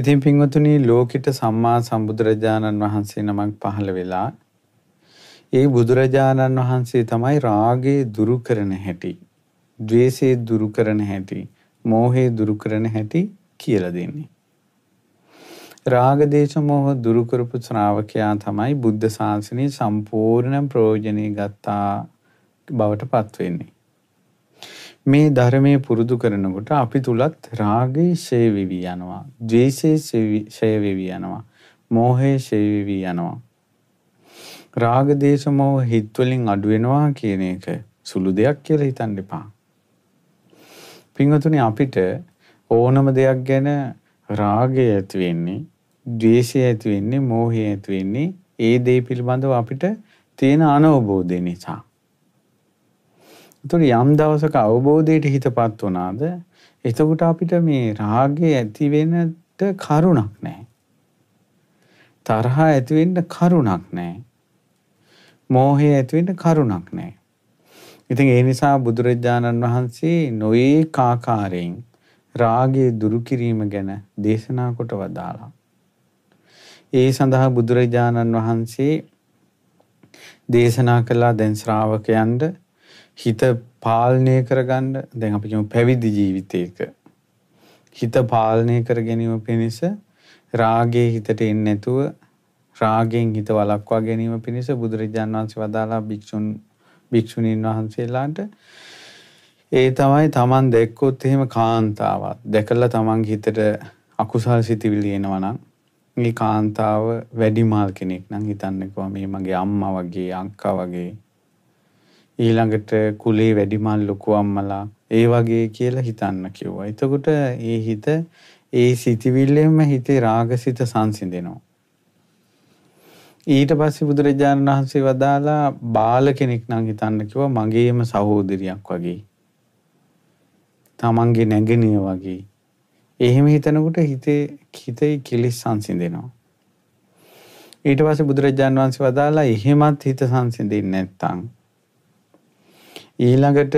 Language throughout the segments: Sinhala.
ඉතින් පින්වතුනි ලෝකෙට සම්මා සම්බුදුරජාණන් වහන්සේ නමක් පහළ වෙලා ඒ බුදුරජාණන් වහන්සේ තමයි රාගේ දුරු කරන හැටි, ద్వේෂේ දුරු කරන හැටි, මෝහේ දුරු කරන හැටි කියලා දෙන්නේ. රාග දේශ මොහ දුරු කරපු ශ්‍රාවකයා තමයි බුද්ධ ශාසනය සම්පූර්ණ ප්‍රයෝජනෙ ගත්තා බවට පත් වෙන්නේ. මේ ධර්මය පුරුදු කරනකොට අපි තුලත් රාගය ෂය වෙවි යනවා ද්වේෂය ෂය වෙවි යනවා මෝහය ෂය වෙවි යනවා රාග දේශ මොහ හිත් වලින් අඩු වෙනවා කියන එක සුළු දෙයක් කියලා හිතන්න එපා පින්වතුනි අපිට ඕනම දෙයක් ගැන රාගය ඇති වෙන්නේ ද්වේෂය ඇති වෙන්නේ මෝහය ඇති වෙන්නේ ඒ දේ පිළිබඳව අපිට තියෙන අනවබෝධය නිසා එතකොට යම් දවසක අවබෝධයට හිතපත් වුණාද එතකොට අපිට මේ රාගය ඇති වෙන්නට කරුණක් නැහැ. තරහ ඇති වෙන්න කරුණක් නැහැ. මෝහය ඇති වෙන්න කරුණක් නැහැ. ඉතින් ඒ නිසා බුදුරජාණන් වහන්සේ නොයේ කාකාරයෙන් රාගය දුරු කිරීම ගැන දේශනා කොට වදාළා. ඒ සඳහා බුදුරජාණන් වහන්සේ දේශනා කළා දැන් ශ්‍රාවකයන්ට හිත පාලනය කරගන්න දැන් අපිම පැවිදි ජීවිතයක හිත පාලනය කර ගැනීම පිණිස රාගේ හිතට එන්නේ නැතුව රාගෙන් හිත වළක්වා ගැනීම පිණිස බුදුරජාන් වහන්සේ වදාලා භික්ෂුන් භික්ෂුණීන් වහන්සේලාට ඒ තමයි Taman දැක්කොත් එහෙම කාන්තාවක් දැකලා Taman හිතට අකුසල් සිතිවිලි එනවා නම් මේ කාන්තාව වැඩිමාල් කෙනෙක් නම් හිතන්නකෝ මේ මගේ අම්මා වගේ අක්කා වගේ ඊළඟට කුලේ වැඩිමල් ලොකු අම්මලා ඒ වගේ කියලා හිතන්න කිව්වා. එතකොට ඒ හිත ඒ සිතිවිල්ලෙන්ම හිතේ රාගසිත සංසිඳෙනවා. ඊට පස්සේ බුදුරජාණන් වහන්සේ වදාලා බාල කෙනෙක් නම් හිතන්න කිව්වා මගේම සහෝදරියක් වගේ. තමන්ගේ නැගණිය වගේ. එහෙම හිතනකොට හිතේ හිතේ කිලිස් සංසිඳෙනවා. ඊට පස්සේ බුදුරජාණන් වහන්සේ වදාලා එහෙමත් හිත සංසිඳෙන්නේ නැත්නම් ඊළඟට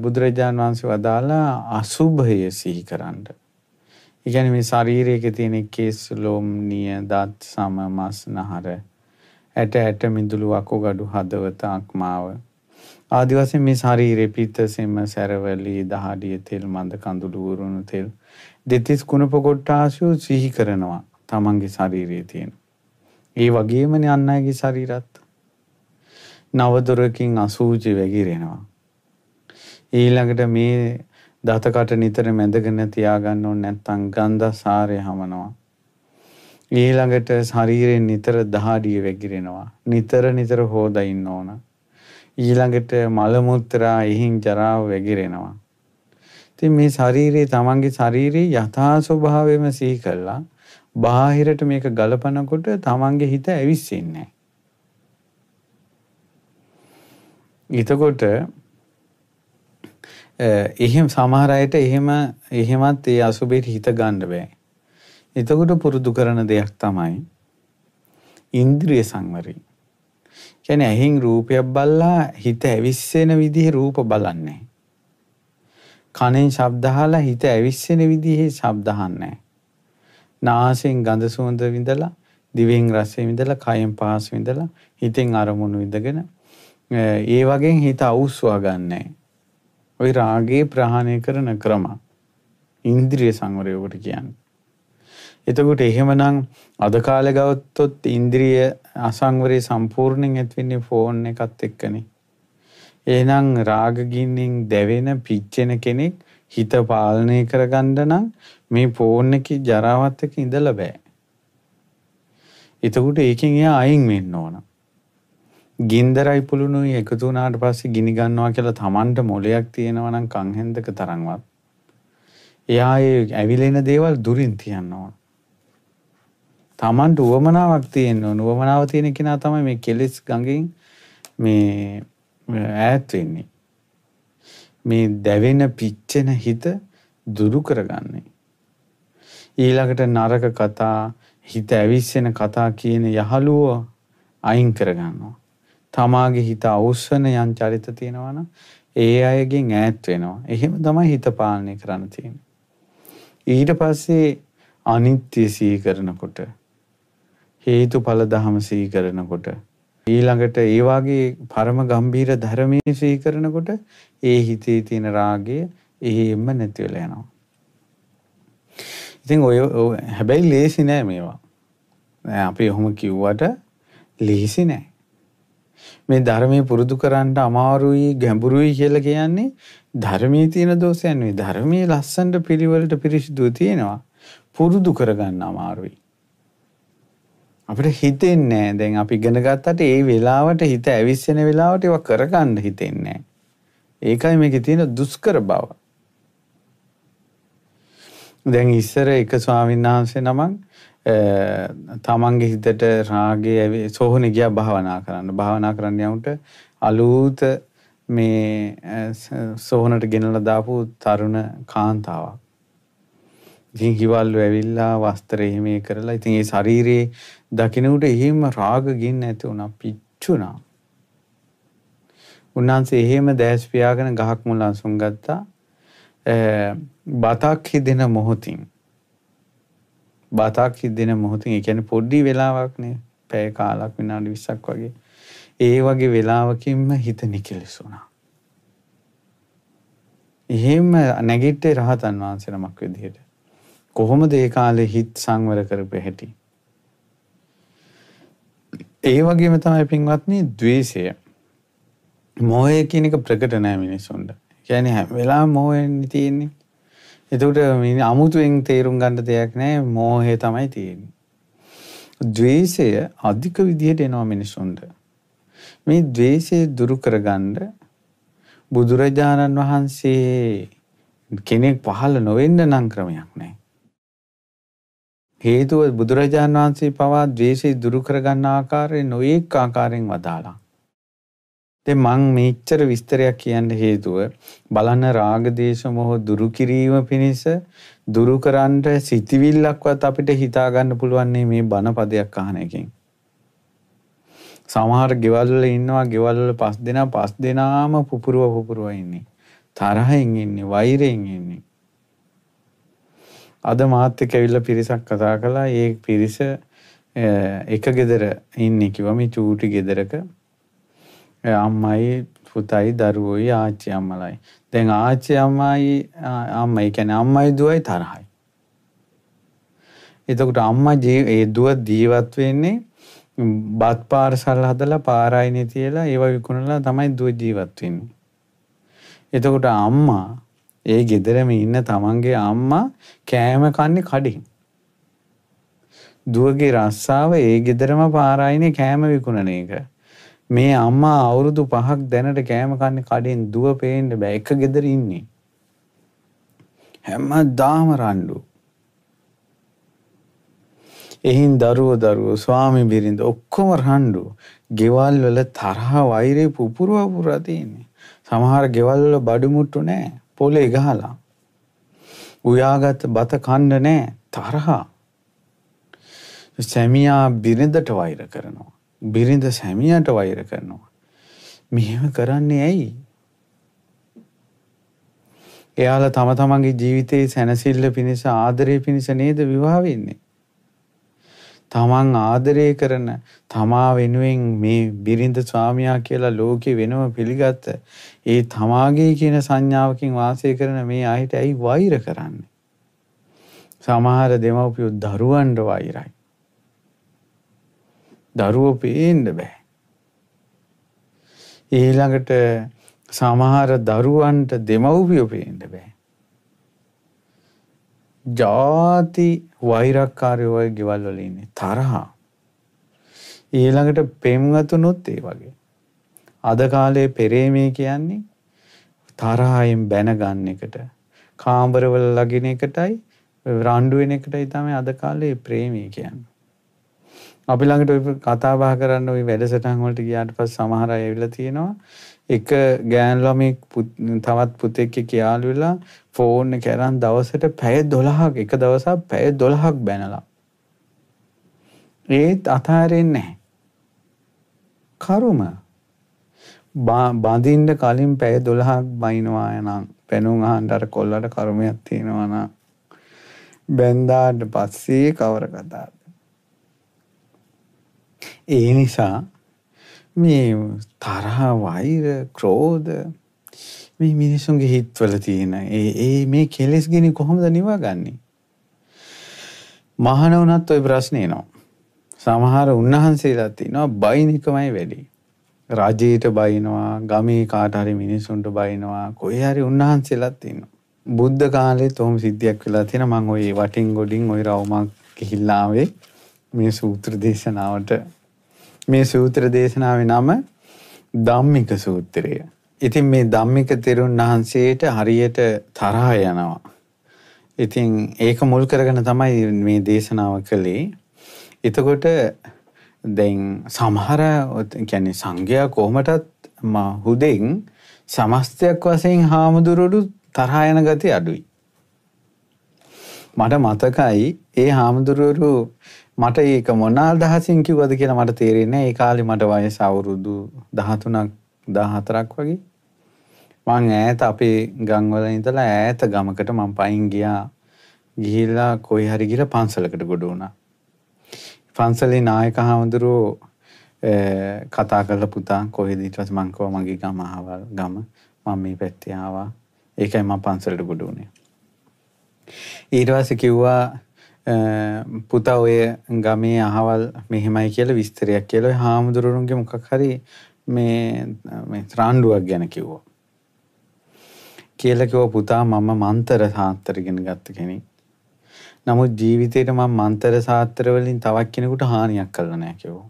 බුදුරජාන් වහන්සේ වදාලා අසුභය සිහි කරන්න. ඒ කියන්නේ මේ ශරීරයේ තියෙන කේස් ලොම් නිය දත් සම මස් නහර ඇට ඇට මිදුළු අකෝගඩු හදවත අක්මාව ආදි වශයෙන් මේ ශරීරේ පිත්ත සෙම සැරවලි දහඩිය තෙල් මඳ කඳුළු උරුණු තෙල් දෙතිස් කුණප කොටාසිය සිහි කරනවා තමන්ගේ ශරීරයේ තියෙන. ඒ වගේමනේ අන් අයගේ ශරීරත් නවදොරකින් අසූචි වැගිරෙනවා. ඊළඟට මේ දතකට නිතර මැඳගෙන තියාගන්න ඕනේ නැත්නම් ගන්ධසාරය හමනවා. ඊළඟට ශරීරයෙන් නිතර දහඩිය වැගිරෙනවා. නිතර නිතර හොදා ඉන්න ඕන. ඊළඟට මල මුත්‍රා එහින් ජරාව වැගිරෙනවා. ඉතින් මේ ශරීරයේ තමන්ගේ ශරීරයේ යථා ස්වභාවයම සිහි කළා බාහිරට මේක ගලපනකොට තමන්ගේ හිත ඇවිස්සෙන්නේ නැහැ. එතකොට එහෙම සමහර අයට එහෙම එහෙමත් ඒ අසුබේට හිත ගන්න බෑ. එතකොට පුරුදු කරන දෙයක් තමයි ඉන්ද්‍රිය සංවරය. කියන්නේ ඇහෙන් රූපයක් බල්ලා හිත ඇවිස්සෙන විදිහේ රූප බලන්නේ. කනෙන් ශබ්ද අහලා හිත ඇවිස්සෙන විදිහේ ශබ්ද අහන්නේ. නාසයෙන් ගඳ සුවඳ විඳලා දිවෙන් රස විඳලා කයෙන් පහස විඳලා හිතෙන් අරමුණු විඳගෙන ඒ වගේ හිත අවුස්වා ගන්නෑ. ඔය රාගේ ප්‍රහාණය කරන ක්‍රම ඉන්ද්‍රිය සංවරය ඔකට කියන්නේ. එතකොට එහෙමනම් අද කාලේ ගවත්තොත් ඉන්ද්‍රිය අසංවරය සම්පූර්ණයෙන් ඇතිවෙන්නේ ෆෝන් එකත් එක්කනේ. එහෙනම් රාග ගින්නෙන් දැවෙන පිච්චෙන කෙනෙක් හිත පාලනය කරගන්න නම් මේ ෆෝන් එකේ ජරාවත් එක්ක ඉඳලා බෑ. එතකොට ඒකෙන් එයා අයින් වෙන්න ඕන. ගින්දරයි පුළුණුයි එකතු වුණාට පස්සේ ගිනි ගන්නවා කියලා Tamanට මොලයක් තියෙනවා නම් කංහෙන්දක තරම්වත්. එයා ඒ ඇවිලෙන දේවල් දුරින් තියන්න ඕන. Tamanට උවමනාවක් තියෙන්න ඕන. උවමනාව තියෙන කෙනා තමයි මේ කෙලිස් ගඟෙන් මේ ඈත් වෙන්නේ. මේ දැවෙන පිච්චෙන හිත දුරු කරගන්නේ. ඊළඟට නරක කතා, හිත ඇවිස්සෙන කතා කියන යහලුව අයින් කරගන්නවා. තමාගේ හිත අවුස්සන යම් චරිත තියෙනවා නම් ඒ අයගෙන් ඈත් වෙනවා. එහෙම තමයි හිත පාලනය කරන්න තියෙන්නේ. ඊට පස්සේ අනිත්‍ය සිහි කරනකොට හේතුඵල ධම සිහි කරනකොට ඊළඟට ඒ වාගේ පරම ගම්බීර ධර්මයේ සිහි කරනකොට ඒ හිතේ තියෙන රාගය එහෙම නැති වෙලා යනවා. ඉතින් ඔය හැබැයි ලේසි නෑ මේවා. අපි ඔහොම කිව්වට ලේසි නෑ. මේ ධර්මයේ පුරුදු කරන්න අමාරුයි ගැඹුරුයි කියලා කියන්නේ ධර්මයේ තියෙන දෝෂයන් නෙවෙයි. ධර්මයේ ලස්සනට පිළිවෙලට පිරිසිදුව තියෙනවා. පුරුදු කරගන්න අමාරුයි. අපිට හිතෙන්නේ නැහැ. දැන් අපි ඉගෙන ගත්තට ඒ වෙලාවට හිත ඇවිස්සෙන වෙලාවට ඒවා කරගන්න හිතෙන්නේ නැහැ. ඒකයි මේකේ තියෙන දුෂ්කර බව. දැන් ඉස්සර එක ස්වාමීන් වහන්සේ නමක් තමන්ගේ හිතට රාගේ ඇවි සෝහන ගියා භාවනා කරන්න භාවනා කරන්න යවුන්ට අලූත මේ සෝහනට ගෙනලා දාපු තරුණ කාන්තාවක් ඉතින් හිවල්ලු ඇවිල්ලා වස්ත්‍ර එහෙම කරලා ඉතින් ඒ ශරීරයේ දකින්නට එහෙම රාග ගින්න ඇති වුණා පිච්චුණා උන්වහන්සේ එහෙම දැස් පියාගෙන ගහක් මුල අසුන් ගත්තා බතක් හිදෙන මොහොතින් බාතාක් සිද්ධෙන මොහොතින් ඒ කියන්නේ පොඩි වෙලාවක්නේ පැය කාලක් විනාඩි 20ක් වගේ ඒ වගේ වෙලාවකින්ම හිත නිකලෙසුණා එහෙම නැගිට්ටේ රහතන් වහන්සේ නමක් විදිහට කොහොමද ඒ කාලේ හිත සංවර කරපු හැටි ඒ වගේම තමයි පින්වත්නි ද්වේෂය මොහය කියන එක ප්‍රකට නැහැ මිනිසුන්ට කියන්නේ හැම වෙලාවෙම මොහෙන් තියෙන්නේ එතකට අමුතුවෙන් තේරුම් ගණඩ දෙයක් නෑ මෝහය තමයි තියෙන්. දවේශය අධික විදිහට එනවා මිනිස්සුන්ට. මේ දවේශය දුරු කරගණ්ඩ බුදුරජාණන් වහන්සේ කෙනෙක් පහල නොවෙන්න නං ක්‍රමයක් නෑ. හේතුව බුදුරජාණන් වහන්සේ පවා දේශය දුරු කරගන්න ආකාරය නොයෙක් ආකාරයෙන් වදාලා. ඉතින් මං මෙච්චර විස්තරයක් කියන්න හේතුව බලන්න රාගදේශ මොහ දුරු කිරීම පිණිස දුරු කරන්න සිතවිල්ලක්වත් අපිට හිතා ගන්න පුළුවන් මේ බණ පදයක් අහන එකෙන්. සමහර ගෙවල් වල ඉන්නවා ගෙවල් වල පස් දෙනා පස් දෙනාම පුපුරව පුපුරව ඉන්නේ. තරහෙන් ඉන්නේ, වෛරයෙන් ඉන්නේ. අද මාත් එක්ක ඇවිල්ලා පිරිසක් කතා කළා. ඒ පිරිස එක ගෙදර ඉන්නේ කිව්වා මේ චූටි ගෙදරක අම්මයි පුතයි දරුවෝයි ආච්චි අම්මලයි. දැන් ආච්චි අම්මයි අම්ම ඒ කියන්නේ අම්මයි දුවයි තරහයි. එතකොට අම්මා ඒ දුව ජීවත් වෙන්නේ බත් පාරසල් හදලා පාරායිනේ තියලා ඒව විකුණලා තමයි දුව ජීවත් වෙන්නේ. එතකොට අම්මා ඒ ගෙදරම ඉන්න තමන්ගේ අම්මා කෑම කන්නේ කඩින්. දුවගේ රස්සාව ඒ ගෙදරම පාරායිනේ කෑම විකුණන එක. මේ අම්මා අවුරුදු පහක් දැනට කෑම කන්නේ කඩෙන් දුව පේන්න බෑ එක ගෙදර ඉන්නේ. හැම දාම රණ්ඩු. එහින් දරුව දරුව ස්වාමි බිරිඳ ඔක්කොම රණ්ඩු. ගෙවල් වල තරහ වෛරේ පුපුරව පුරා තියෙන්නේ. සමහර ගෙවල් වල බඩු මුට්ටු නෑ. පොලේ ගහලා. උයාගත් බත කන්න නෑ. තරහා. සැමියා බිරිඳට වෛර කරනවා. බිරිඳ සැමියාට වෛර කරනවා. මෙහෙම කරන්නේ ඇයි? එයාලා තම තමන්ගේ ජීවිතයේ සැනසෙල්ල පිණිස ආදරය පිණිස නේද විවාහ වෙන්නේ. තමන් ආදරය කරන තමා වෙනුවෙන් මේ බිරිඳ ස්වාමියා කියලා ලෝකෙ වෙනම පිළිගත්ත ඒ තමාගේ කියන සංඥාවකින් වාසය කරන මේ අයට ඇයි වෛර කරන්නේ. සමහර දෙමව්පියෝ දරුවන්ට වෛරයි. දරුවෝ පේන්න බෑ. ඊළඟට සමහර දරුවන්ට දෙමව්පියෝ පේන්න බෑ. ජාති වෛරක්කාරය ඔය ගෙවල් වල ඉන්නේ තරහා. ඊළඟට පෙම්වතුනුත් ඒ වගේ. අද කාලේ පෙරේමේ කියන්නේ තරහයෙන් බැනගන්න එකට කාමරවල ලගින එකටයි රණ්ඩුවෙන එකටයි තමයි අද කාලේ ප්‍රේමී කියන්නේ. අපි ළඟට කතා බහ කරන්න ওই වැඩසටහන් වලට ගියාට පස්සේ සමහර අය ඇවිල්ලා තියෙනවා. එක ගෑන් ළමෙක් තවත් පුතෙක් කියාලු වෙලා ෆෝන් එක අරන් දවසට පැය 12ක් එක දවසක් පැය 12ක් බැනලා. ඒත් අතාරින්නේ නැහැ. කරුම බඳින්න කලින් පැය 12ක් බයිනවා නම් පැනුම් අහන්න අර කොල්ලට කර්මයක් තියෙනවා නම් බැන්දාට පස්සේ කවර කතාවද ඒ නිසා මේ තරහ වෛර ක්‍රෝධ මේ මිනිසුන්ගේ හිත්වල තියෙන ඒ ඒ මේ කෙලෙස් ගිනි කොහොමද නිවාගන්නේ? මහාන වුණත් ওই ප්‍රශ්නේ එනවා. සමහර උන්වහන්සේලා තිනවා බයිනිකමයි වැඩි. රාජ්‍යයට බයිනවා, ගමේ කාට හරි මිනිසුන්ට බයිනවා, කොහේ හරි උන්වහන්සේලාත් ඉන්නවා. බුද්ධ කාලෙත් ඔහොම සිද්ධියක් වෙලා තියෙන මම ওই වටින් ගොඩින් ওই රවුමක් ගිහිල්ලා ආවේ මේ සූත්‍ර දේශනාවට මේ සූත්‍ර දේශනාවේ නම ධම්මික සූත්‍රය. ඉතින් මේ ධම්මික තෙරුන් වහන්සේට හරියට තරහ යනවා. ඉතින් ඒක මුල් කරගෙන තමයි මේ දේශනාව කළේ. එතකොට දැන් සමහර කියන්නේ සංඝයා කොහොමටත් මා හුදෙන් සමස්තයක් වශයෙන් හාමුදුරුවෝ තරහ යන ගතිය අඩුයි. මට මතකයි ඒ හාමුදුරුවෝ මට ඒක මොනල් දහසින් කිව්වද කියලා මට තේරෙන්නේ ඒ කාලේ මට වයස අවුරුදු 13ක් 14ක් වගේ. මං ඈත අපේ ගම්වල ඉඳලා ඈත ගමකට මං පයින් ගියා. ගිහිල්ලා කොයි හරි ගිහලා පන්සලකට ගොඩ වුණා. පන්සලේ නායක හාමුදුරුවෝ කතා කරලා පුතා කොහෙද ඊට පස්සේ මං කව මගේ ගම ආවල් ගම මම මේ පැත්තේ ආවා. ඒකයි මම පන්සලට ගොඩ වුණේ. ඊට පස්සේ කිව්වා පුතා ඔය ගමේ අහවල් මෙහෙමයි කියල විස්තරයක් කියල හාමුදුරුවන්ගේ මොකක් හරි මේ ත්‍රාණ්ඩුවක් ගැන කිව්වෝ. කියලකිව පුතා මම මන්තර සාත්තරගෙන ගත්ත කෙනෙක්. නමුත් ජීවිතයට ම මන්තර සාත්‍රවලින් තවක් කෙනෙකුට හානියක් කරල නෑ කිවෝ.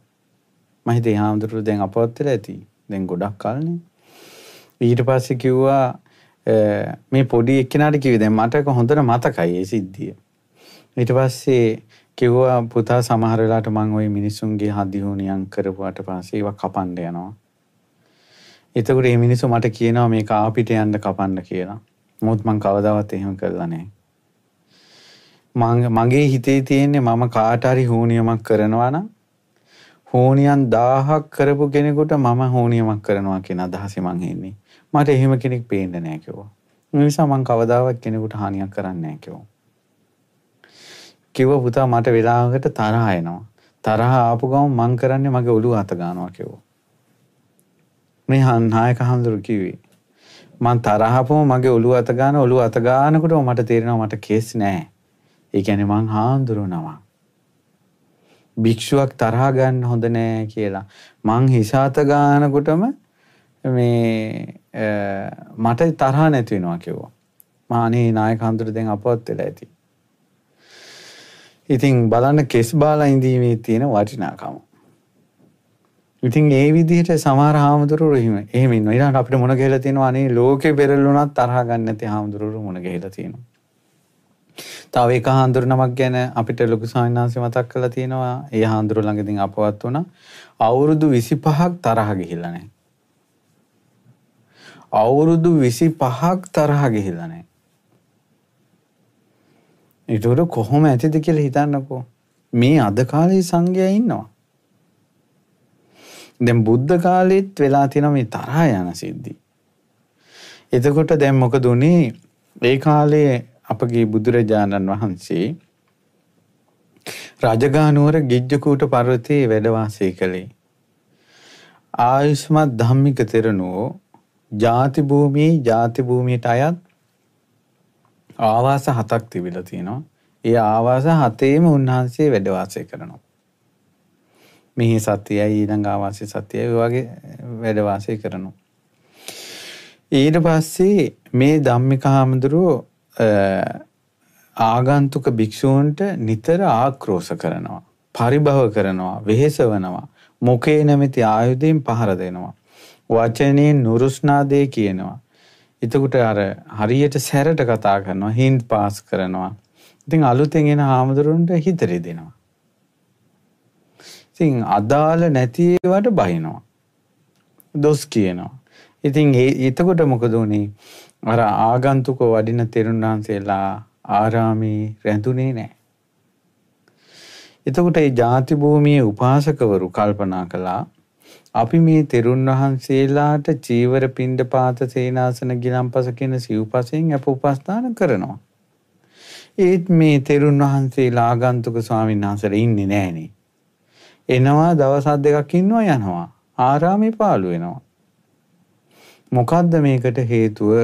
මහිතේ හාමුදුරුව දැන් අපවත්තල ඇති දැන් ගොඩක් කාලනේ. ඊට පස්සෙ කිව්වා මේ පොඩි එක්කෙනට කිවි දැන් මට හොඳට මතකයි ඒ සිද්ධිය. ඊට පස්සේ කිව්වා පුතා සමහර වෙලාවට මම ওই මිනිසුන්ගේ හදිහුණියම් කරපුවාට පස්සේ ඒවා කපන්න යනවා. එතකොට මේ මිනිස්සු මට කියනවා මේක ආපිට යන්න කපන්න කියලා. මොහොත් මං කවදාවත් එහෙම කළා නැහැ. මගේ හිතේ තියෙන්නේ මම කාට හරි හුණියමක් කරනවා නම් හෝනියන් 1000ක් කරපු කෙනෙකුට මම හෝනියමක් කරනවා කියන අදහසෙ මං එන්නේ. මට එහෙම කෙනෙක් පේන්න නෑ කිව්වා. ඒ නිසා මං කවදාවත් කෙනෙකුට හානියක් කරන්නේ නෑ කිව්වා. කිව්ව පුතා මට වෙලාවකට තරහ එනවා. තරහ ආපු ගමන් මං කරන්නේ මගේ ඔළුව අත ගන්නවා කිව්වා. මේ නායක හඳුරු කිව්වේ. මං තරහපම මගේ ඔළුව අත ගන්න ඔළුව අත ගන්නකොට මට තේරෙනවා මට කේස් නෑ. ඒ කියන්නේ මං හාඳුරුනවා. භික්ෂුවක් තරහ ගන්න හොඳ නෑ කියලා. මං හිස අත ගන්නකොටම මේ මට තරහ නැති වෙනවා කිව්වා. මා අනේ නායක හඳුරු දැන් අපවත් වෙලා ඇති. ඉතින් බලන්න කෙස් බාලා ඉඳීමේ තියෙන වටිනාකම. ඉතින් ඒ විදිහට සමහර හාමුදුරුවෝ එහෙම එහෙම ඉන්නවා. ඊළඟ අපිට මොන ගහලා තියෙනවා අනේ ලෝකේ පෙරළුණා තරහ ගන්න නැති හාමුදුරුවෝ මොන ගහලා තියෙනවා. තව එක හාමුදුරු නමක් ගැන අපිට ලොකු සාමිනාංශය මතක් කරලා තියෙනවා. ඒ හාමුදුරුව ළඟදී අපවත් වුණා. අවුරුදු 25ක් තරහ ගිහිල්ලා නැහැ. අවුරුදු 25ක් තරහ ගිහිල්ලා නැහැ. ඒතකොට කොහොම ඇතිද කියලා හිතන්නකෝ. මේ අද කාලේ සංඝයා ඉන්නවා. දැන් බුද්ධ කාලෙත් වෙලා තියෙන මේ තරහ යන සිද්ධි. එතකොට දැන් මොකද උනේ? ඒ කාලේ අපගේ බුදුරජාණන් වහන්සේ රජගානුවර ගිජ්ජකූට පර්වතයේ වැඩ වාසය කළේ. ආයුෂ්මත් ධම්මික තෙරණුවෝ ජාති භූමියේ ජාති භූමියට අයත් ආවාස හතක් තිබිලා තියෙනවා. ඒ ආවාස හතේම උන්වහන්සේ වැඩ වාසය කරනවා. මෙහි සතියයි ඊළඟ ආවාසයේ සතියයි වගේ වැඩ වාසය කරනවා. ඊට පස්සේ මේ ධම්මික හාමුදුරුව ආගන්තුක භික්ෂූන්ට නිතර ආක්‍රෝෂ කරනවා. පරිභව කරනවා, වෙහෙසවනවා. මොකේ නැමැති ආයුධයෙන් පහර දෙනවා. වචනේ නුරුස්නාදේ කියනවා. එතකොට අර හරියට සැරට කතා කරනවා හින්ද පාස් කරනවා. ඉතින් අලුතෙන් එන හාමුදුරුන්ට හිතරි දෙනවා. ඉතින් අදාළ නැතිවට බහිනවා. දොස් කියනවා. ඉතින් එතකොට මොකද වුණේ අර ආගන්තුක වඩින තෙරුන් වහන්සේලා ආරාමේ රැඳුනේ නෑ. එතකොට ඒ ජාති භූමියේ උපාසකවරු කල්පනා කළා අපි මේ තෙරුන් වහන්සේලාට චීවර පින්ඩපාත සේනාසන ගිලම්පස කියන සිව්පසෙන් අප උපස්ථාන කරනවා. ඒත් මේ තෙරුන් වහන්සේලා ආගන්තුක ස්වාමීන් වහන්සේලා ඉන්නේ නැහනේ. එනවා දවස් දෙකක් ඉන්නවා යනවා. ආරාමේ පාළු වෙනවා. මොකද්ද මේකට හේතුව?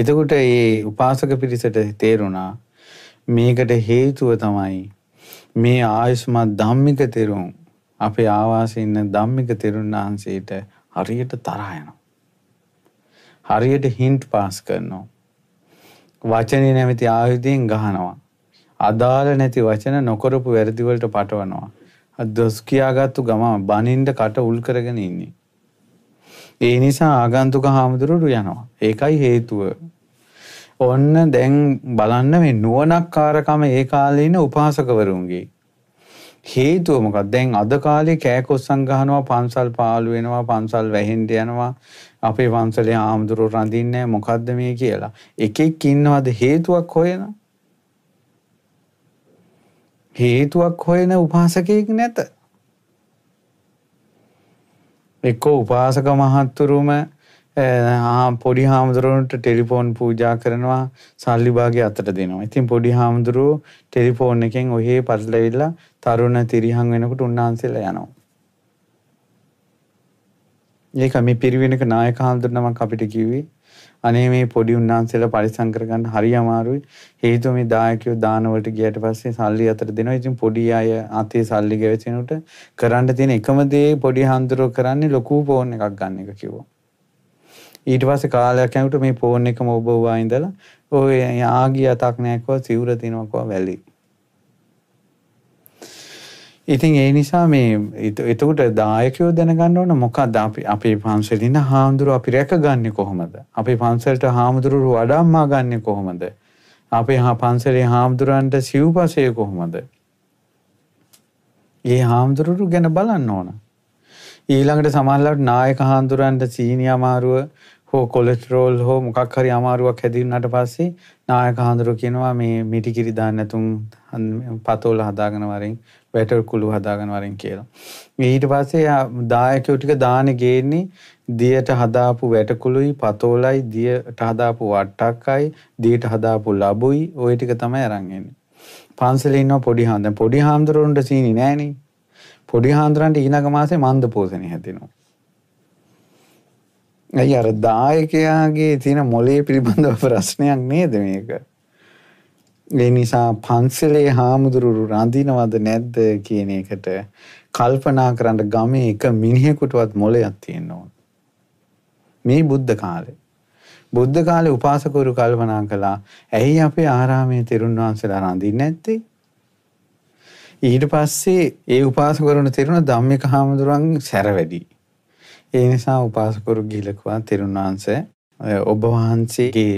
එතකොට ඒ උපාසක පිරිසට තේරුණා මේකට හේතුව තමයි මේ ආයුෂ්මත් ධම්මික තෙරුන් අපේ ආවාසයේ ඉන්න ධම්මික තෙරුණාංශයට හරියට තරහ යනවා. හරියට හින්ට් පාස් කරනවා. වචනේ නැමැති ආයුධයෙන් ගහනවා. අදාළ නැති වචන නොකරපු වැරදි වලට පටවනවා. දොස් කියාගත්තු ගම බනින්ද කට උල් කරගෙන ඉන්නේ. ඒ නිසා ආගන්තුක හාමුදුරුවරු යනවා. ඒකයි හේතුව. ඔන්න දැන් බලන්න මේ නුවණක්කාරකම ඒ කාලේ ඉන්න උපාසකවරුන්ගේ හේතුව මොකක්ද? දැන් අද කාලේ කෑකොස්සන් ගහනවා, පන්සල් පාළු වෙනවා, පන්සල් වැහෙන්න යනවා. අපේ වංශලේ ආම්දුරු රඳින්නේ මොකද්ද මේ කියලා. එකෙක් ඉන්නවද හේතුවක් හොයන? හේතුවක් හොයන උපාසකයෙක් නැත. එක්කෝ උපාසක මහත්තුරුම පොඩි හාමුදුරුවන්ට ටෙලිෆෝන් පූජා කරනවා සල්ලිභාගේ අතට දෙනවා. ඉතින් පොඩි හාමුදුරුව ටෙලිෆෝන් එකෙන් ඔහේ පරිලවිල්ලා තරුණ තිරිහන් වෙනකොට උන්වහන්සේලා යනවා. ඒක මේ පිරිවෙනක නායක හාමුදුරුවනමක් අපිට කිව්වේ අනේ මේ පොඩි උන්වහන්සේලා පරිසම් කරගන්න හරි අමාරුයි. හේතුව මේ දායකයෝ දානවලට ගියට පස්සේ සල්ලි අතට දෙනවා. ඉතින් පොඩි අය අතේ සල්ලි ගෙවසිනුට කරන්න තියෙන එකම දේ පොඩි හාමුදුරුවෝ කරන්නේ ලොකු ෆෝන් එකක් ගන්න එක කිව්වා. ඊට පස්ස කාලයක් ඇමට මේ ෆෝන් එක මොබවා ඉඳලා ඔය ආගිය අතක් නෑකෝ සිවුර තිනොකෝ වැලි. ඉතින් ඒ නිසා මේ එතකට දායකයෝ දැනගන්න ඕන මොකක්ද අපි අපේ පන්සලින්න හාමුදුරුව අපි රැක ගන්න කොහොමද අපි පන්සලට හාමුදුරුවරු වඩම්මා ගන්න කොහොමද අපේ හා පන්සලේ හාමුදුරුවන්ට සිව්පසය කොහොමද ඒ හාමුදුරුරු ගැන බලන්න ඕන ඊළඟට සමල්ලට නායක හාමුදුරුවන්ට සීනි අමාරුව හෝ කොලෙස්ටරෝල් හෝ මොකක් හරි අමාරුවක් හැදින්නට පස්සේ නායක හඳුරු කියනවා මේ මිටිකිරි දාන්න නැතුම් පතෝල හදාගෙන වරින් වැටර් කුළු හදාගෙන වරින් කියලා. ඊට පස්සේ දායකයෝ ටික දාන ගේන්නේ දියට හදාපු වැටකුළුයි පතෝලයි දියට හදාපු වට්ටක්කයි දියට හදාපු ලබුයි ওই ටික තමයි අරන් එන්නේ. පන්සලේ ඉන්න පොඩි හාමුදුරන් පොඩි හාමුදුරන්ට සීනි නෑනේ. පොඩි හාමුදුරන්ට ඊළඟ මාසේ මන්ද පෝෂණය හැදෙනවා. ඇයි අර දායකයාගේ තියෙන මොලේ පිළිබඳව ප්‍රශ්නයක් නේද මේක. ඒ නිසා පන්සලේ හාමුදුරුවරු රඳිනවද නැද්ද කියන එකට කල්පනා කරන්න ගමේ එක මිනිහෙකුටවත් මොලයක් තියෙන්න ඕන. මේ බුද්ධ කාලේ. බුද්ධ කාලේ උපාසකවරු කල්පනා කළා ඇයි අපේ ආරාමයේ තෙරුන් වහන්සේලා රඳින්නේ නැත්තේ? ඊට පස්සේ ඒ උපාසකවරුන් තෙරුණ ධම්මික හාමුදුරුවන් සැර වැඩි. ඒ නිසා උපාසකවරු ගිලකුවා තිරුණාංශය ඔබ වහන්සේගේ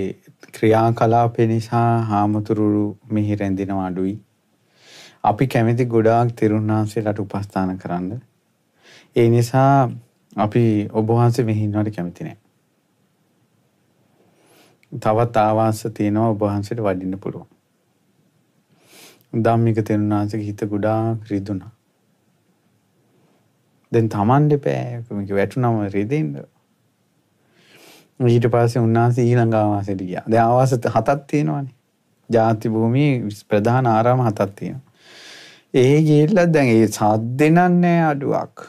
ක්‍රියාකලාපය නිසා හාමුදුරු මෙහි රැඳෙනව අඩුයි. අපි කැමති ගොඩාක් තිරුණාංශයට උපස්ථාන කරන්න. ඒ නිසා අපි ඔබ වහන්සේ මෙහි ඉන්නවට කැමති නැහැ. තවත් ආවාස තියෙනවා ඔබ වහන්සේට වඩින්න පුළුවන්. ධම්මික තෙරුණාංශගේ හිත ගොඩාක් රිදුනා. දැන් තමන්ඩ පෑමක වැටුනම රෙදෙන්ට ඊට පස්සේ උන්නාස ඊළඟාවාසට ගියා ද ආවාස හතත් තියෙනවානේ ජාති භූමී ප්‍රධාන ආරාම හතත් තියෙන ඒ ගේල්ලත් දැන් ඒ සද්දෙනන්නෑ අඩුවක්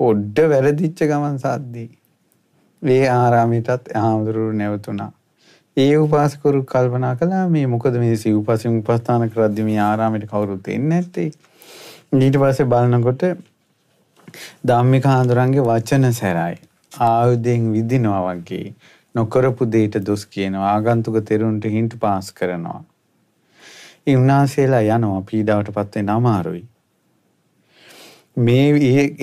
පොඩ්ඩ වැරදිච්ච ගමන් සද්දී ඒ ආරාමිටත් හාමුදුරුරු නැවතුනා ඒ උපාසකරු කල්පනා කලා මේ මොකද මේ සි උපසිම උපස්ථාන කරද්දිම ආරාමිට කවුරුත් එන්න ඇත්තේ ඊට පස්සේ බලනකොට ධම්මික හාඳුරන්ගේ වචන සැරයි. ආයුධයෙන් විදිනවා වගේ නොකරපු දෙයට දොස් කියනවා ආගන්තුක තෙරුන්ට හින්ට පාස් කරනවා. ඒ උන්වහන්සේලා යනවා පීඩාවට පත් වෙන අමාරුයි. මේ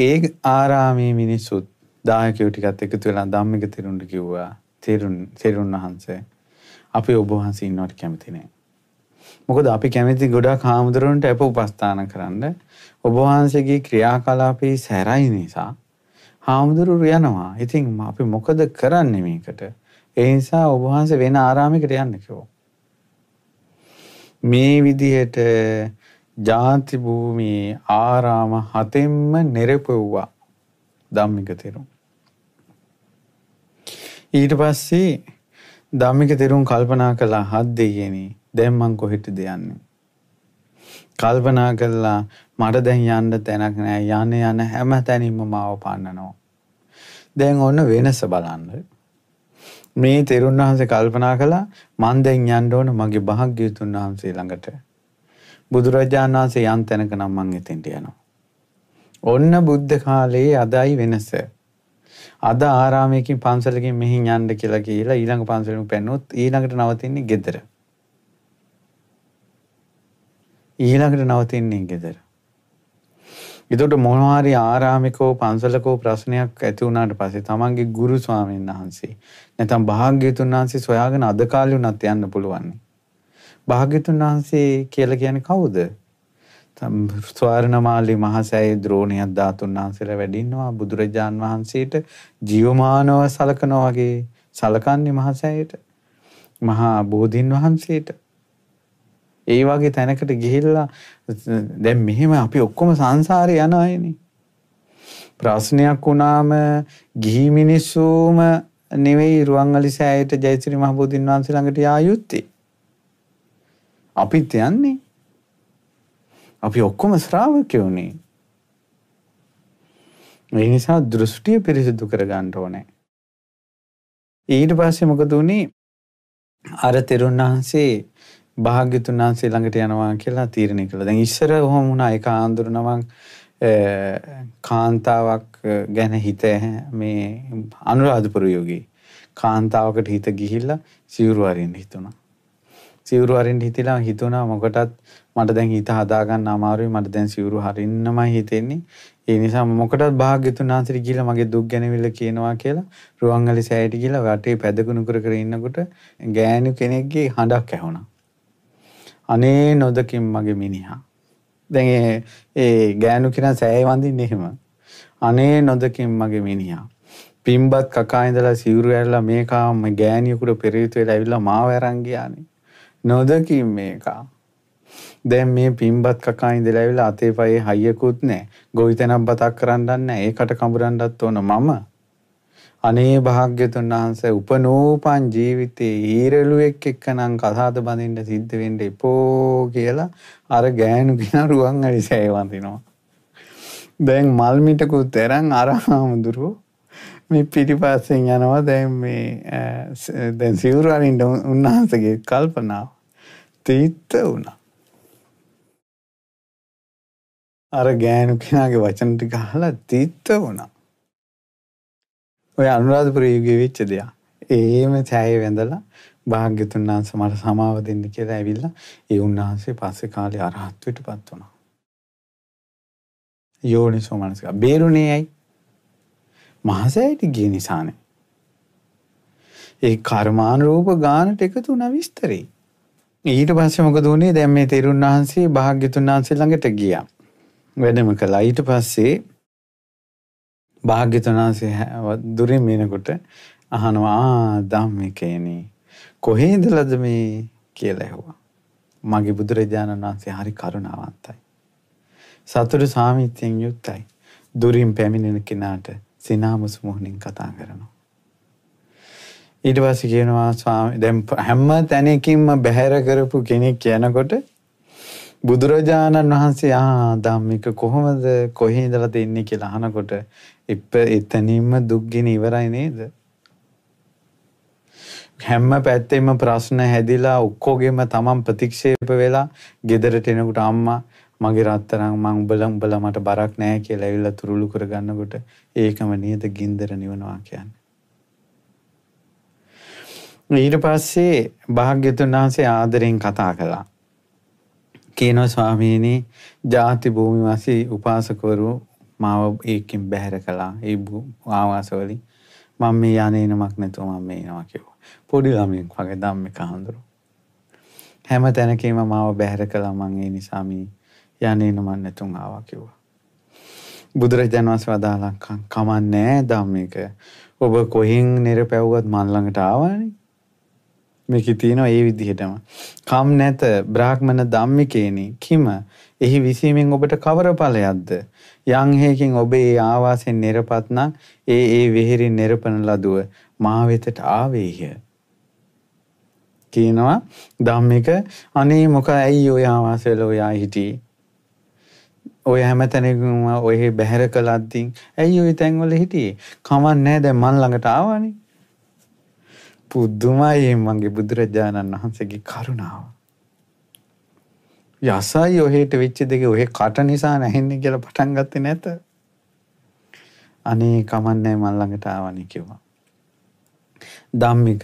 ඒ ආරාමයේ මිනිස්සුත් දායකයෝ ටිකත් එකතු වෙලා ධම්මික තෙරුන්ට කිව්වා තෙරුන් තෙරුන් වහන්සේ අපි ඔබ වහන්සේ ඉන්නවට කැමති නෑ. මොකද අපි කැමති ගොඩක් හාමුදුරුවන්ට ඇප උපස්ථාන කරන්න ඔබවහන්සේගේ ක්‍රියාකලාපී සැරයි නිසා හාමුදුරුවරු යනවා. ඉතින් අපි මොකද කරන්නේ මේකට? ඒ නිසා ඔබවහන්සේ වෙන ආරාමයකට යන්න කිව්වා. මේ විදිහට ජාති භූමියේ ආරාම හතෙන්ම නිරපෙව්වා ධම්මික තෙරුන්. ඊට පස්සේ ධම්මික තෙරුන් කල්පනා කළා හත් දෙයනේ දැන් මං කොහෙටද යන්නේ? කල්පනා කළා මට දැන් යන්න තැනක් නෑ. යන යන හැම තැනින්ම මාව පන්නනවා. දැන් ඔන්න වෙනස බලන්න. මේ තෙරුන් වහන්සේ කල්පනා කළා මං දැන් යන්න ඕන මගේ භාග්‍යතුන් වහන්සේ ළඟට. බුදුරජාණන් වහන්සේ යම් තැනක නම් මං එතෙන්ට යනවා. ඔන්න බුද්ධ කාලයේ අදයි වෙනස. අද ආරාමයකින් පන්සලකින් මෙහි යන්න කියලා කියලා ඊළඟ පන්සලෙම පැනනොත් ඊළඟට නවතින්නේ gedara. ඊළඟට නවතින්නේ ගෙදර. එතකොට මොනවාරි ආරාමිකෝ පන්සලකෝ ප්‍රශ්නයක් ඇති වුණාට පස්සේ තමන්ගේ ගුරු ස්වාමීන් වහන්සේ නැත්නම් භාග්‍යතුන් වහන්සේ සොයාගෙන අද කාලේ උනත් යන්න පුළුවන්. භාග්‍යතුන් වහන්සේ කියලා කියන්නේ කවුද? ස්වර්ණමාලි මහසෑය ද්‍රෝණියක් ධාතුන් වහන්සේලා වැඩ ඉන්නවා බුදුරජාන් වහන්සේට ජීවමානව සලකනවා වගේ සලකන්නේ මහසෑයට මහා බෝධින් වහන්සේට ඒ වගේ තැනකට ගිහිල්ලා දැන් මෙහෙම අපි ඔක්කොම සංසාරේ යන අයනේ. ප්‍රශ්නයක් වුණාම ගිහි මිනිස්සුම නෙවෙයි රුවන්වැලි සෑයට ජයසිරි මහබෝධින් වහන්සේ ළඟට යා යුත්තේ. අපිත් යන්නේ. අපි ඔක්කොම ශ්‍රාවකයෝනේ. ඒ නිසා දෘෂ්ටිය පිරිසිදු කරගන්න ඕනේ. ඊට පස්සේ මොකද වුනේ? අර තෙරුන් වහන්සේ භාග්‍යතුන් වහන්සේ ළඟට යනවා කියලා තීරණය කළා. දැන් ඉස්සර ඔහොම වුණා ඒක ආන්දරණවක් කාන්තාවක් ගැන හිත මේ අනුරාධපුර යෝගී කාන්තාවකට හිත ගිහිල්ලා සිවුරු අරින්න හිතුණා. සිවුරු අරින්න හිතලා හිතුණා මොකටත් මට දැන් හිත හදාගන්න අමාරුයි මට දැන් සිවුරු හරින්නමයි හිතෙන්නේ. ඒ නිසා මොකටත් භාග්‍යතුන් වහන්සේට ගිහිල්ලා මගේ දුක් ගැනවිල්ල කියනවා කියලා රුවන්වැලි සෑයට ගිහිල්ලා වටේ පැදගුණු කර කර ඉන්නකොට ගෑනු කෙනෙක්ගේ හඬක් ඇහුණා. අනේ නොදකින් මගේ මිනිහා. දැන් ඒ ගෑනු කෙනා සෑය වඳින්නේ එහෙම. අනේ නොදකින් මගේ මිනිහා. පින්බත් කකා ඉඳලා සිවුරු ඇරලා මේකා මම ගෑණියෙකුට පෙරේත වෙලා ඇවිල්ලා මාව අරන් ගියානේ. නොදකින් මේකා. දැන් මේ පින්බත් කකා ඉඳලා ඇවිල්ලා අතේ පයේ හයියකුත් නැහැ. ගොවිතැනක් බතක් කරන්නත් නැහැ. ඒකට කඹරන්නත් ඕන මම. අනේ භාග්‍යතුන් වහන්සේ උපනෝපන් ජීවිතේ ඊරළුවෙක් එක්කනම් කසාද බඳින්න සිද්ධ වෙන්න එපෝ කියලා අර ගෑනු කෙනා රුවන් ඇලිසෑය වඳිනවා. දැන් මල් මිටකුත් තරම් අර හාමුදුරුවෝ මේ පිටිපස්සෙන් යනවා දැන් මේ දැන් සිවුරු අරින්න උන්වහන්සේගේ කල්පනාව තීත්ත වුණා. අර ගෑනු කෙනාගේ වචන ටික අහලා තීත්ත වුණා. ඔය අනුරාධපුර යුගයේ වෙච්ච දෙයක්. ඒම සෑය වැඳලා භාග්‍යතුන් වහන්සේ මට සමාව දෙන්න කියලා ඇවිල්ලා ඒ උන්වහන්සේ පස්සේ කාලේ අරහත්ත්වයට පත් වුණා. යෝනිසෝ මනසික බේරුණේ ඇයි? මහසෑයට ගිය නිසානේ. ඒ කර්මානුරූප ගානට එකතු වුණා විස්තරේ. ඊට පස්සේ මොකද වුනේ? දැන් මේ තෙරුන් වහන්සේ භාග්‍යතුන් වහන්සේ ළඟට ගියා. වැඩම කළා. ඊට පස්සේ භාග්‍යතුනාසේ දුරින් මේනකොට අහනවා ධම්මිකේනී. කොහේදලද මේ කියලා ඇහුවා. මගේ බුදුරජාණන් වහන්සේ හරි කරුණාවන්තයි. සතුට සාමිත්‍යයෙන් යුක්තයි. දුරින් පැමිණෙන කෙනාට සිනාමුසු මුහුණින් කතා කරනවා. ඊට පස්සේ කියනවා ස්වාමී දැන් හැම තැනකින්ම බැහැර කරපු කෙනෙක් යනකොට බුදුරජාණන් වහන්සේ ආ ධම්මික කොහොමද කොහේ ඉඳලා තින්නේ කියලා අහනකොට එතනින්ම දුක්ගෙන ඉවරයි නේද? හැම පැත්තෙම ප්‍රශ්න හැදිලා ඔක්කොගෙම තමන් ප්‍රතික්ෂේප වෙලා ගෙදරට එනකොට අම්මා මගේ රත්තරන් මං උඹලා උඹලා මට බරක් නැහැ කියලා ඇවිල්ලා තුරුළු කරගන්නකොට ඒකම නේද ගින්දර නිවනවා කියන්නේ. ඊට පස්සේ භාග්‍යතුන් වහන්සේ ආදරෙන් කතා කළා. කියනවා ස්වාමීනි ජාති භූමි වාසී උපාසකවරු මාව ඒකෙන් බැහැර කළා ඒ ආවාසවලින් මම මේ යන්නේ නමක් නැතුව මම මේ යනවා කිව්වා පොඩි ළමයෙක් වගේ ධම්මික හඳුරු හැම තැනකම මාව බැහැර කළා මං ඒ නිසා මේ යන්නේ නමක් නැතුව ආවා කිව්වා බුදුරජාණන් වහන්සේ වදාළා කමන්නේ ධම්මික ඔබ කොහෙන් නිරපැවුවත් මන් ළඟට ආවනේ මේකේ තියෙනවා ඒ විදිහටම. කම් නැත බ්‍රාහ්මණ ධම්මිකේනි කිම එහි විසීමෙන් ඔබට කවර ඵලයක්ද? යම් හේකින් ඔබ ඒ ආවාසෙන් නිරපත් නම් ඒ ඒ විහෙරින් නිරපන ලදුව මා වෙතට ආවේය. කියනවා ධම්මික අනේ මොක ඇයි ඔය ආවාසවල ඔයා හිටියේ? ඔය හැමතැනකම ඔය බැහැර කළද්දී ඇයි ඔය තැන්වල හිටියේ? කමක් නැහැ දැන් මන් ළඟට ආවනේ. පුදුමයි මගේ බුදුරජාණන් වහන්සේගේ කරුණාව. යසයි ඔහෙට වෙච්ච දෙක ඔහෙ කට නිසා නැහෙන්නේ කියලා පටන් ගත්තේ නැත. අනේ කමන්නේ මන් ළඟට ආවනේ කිව්වා. ධම්මික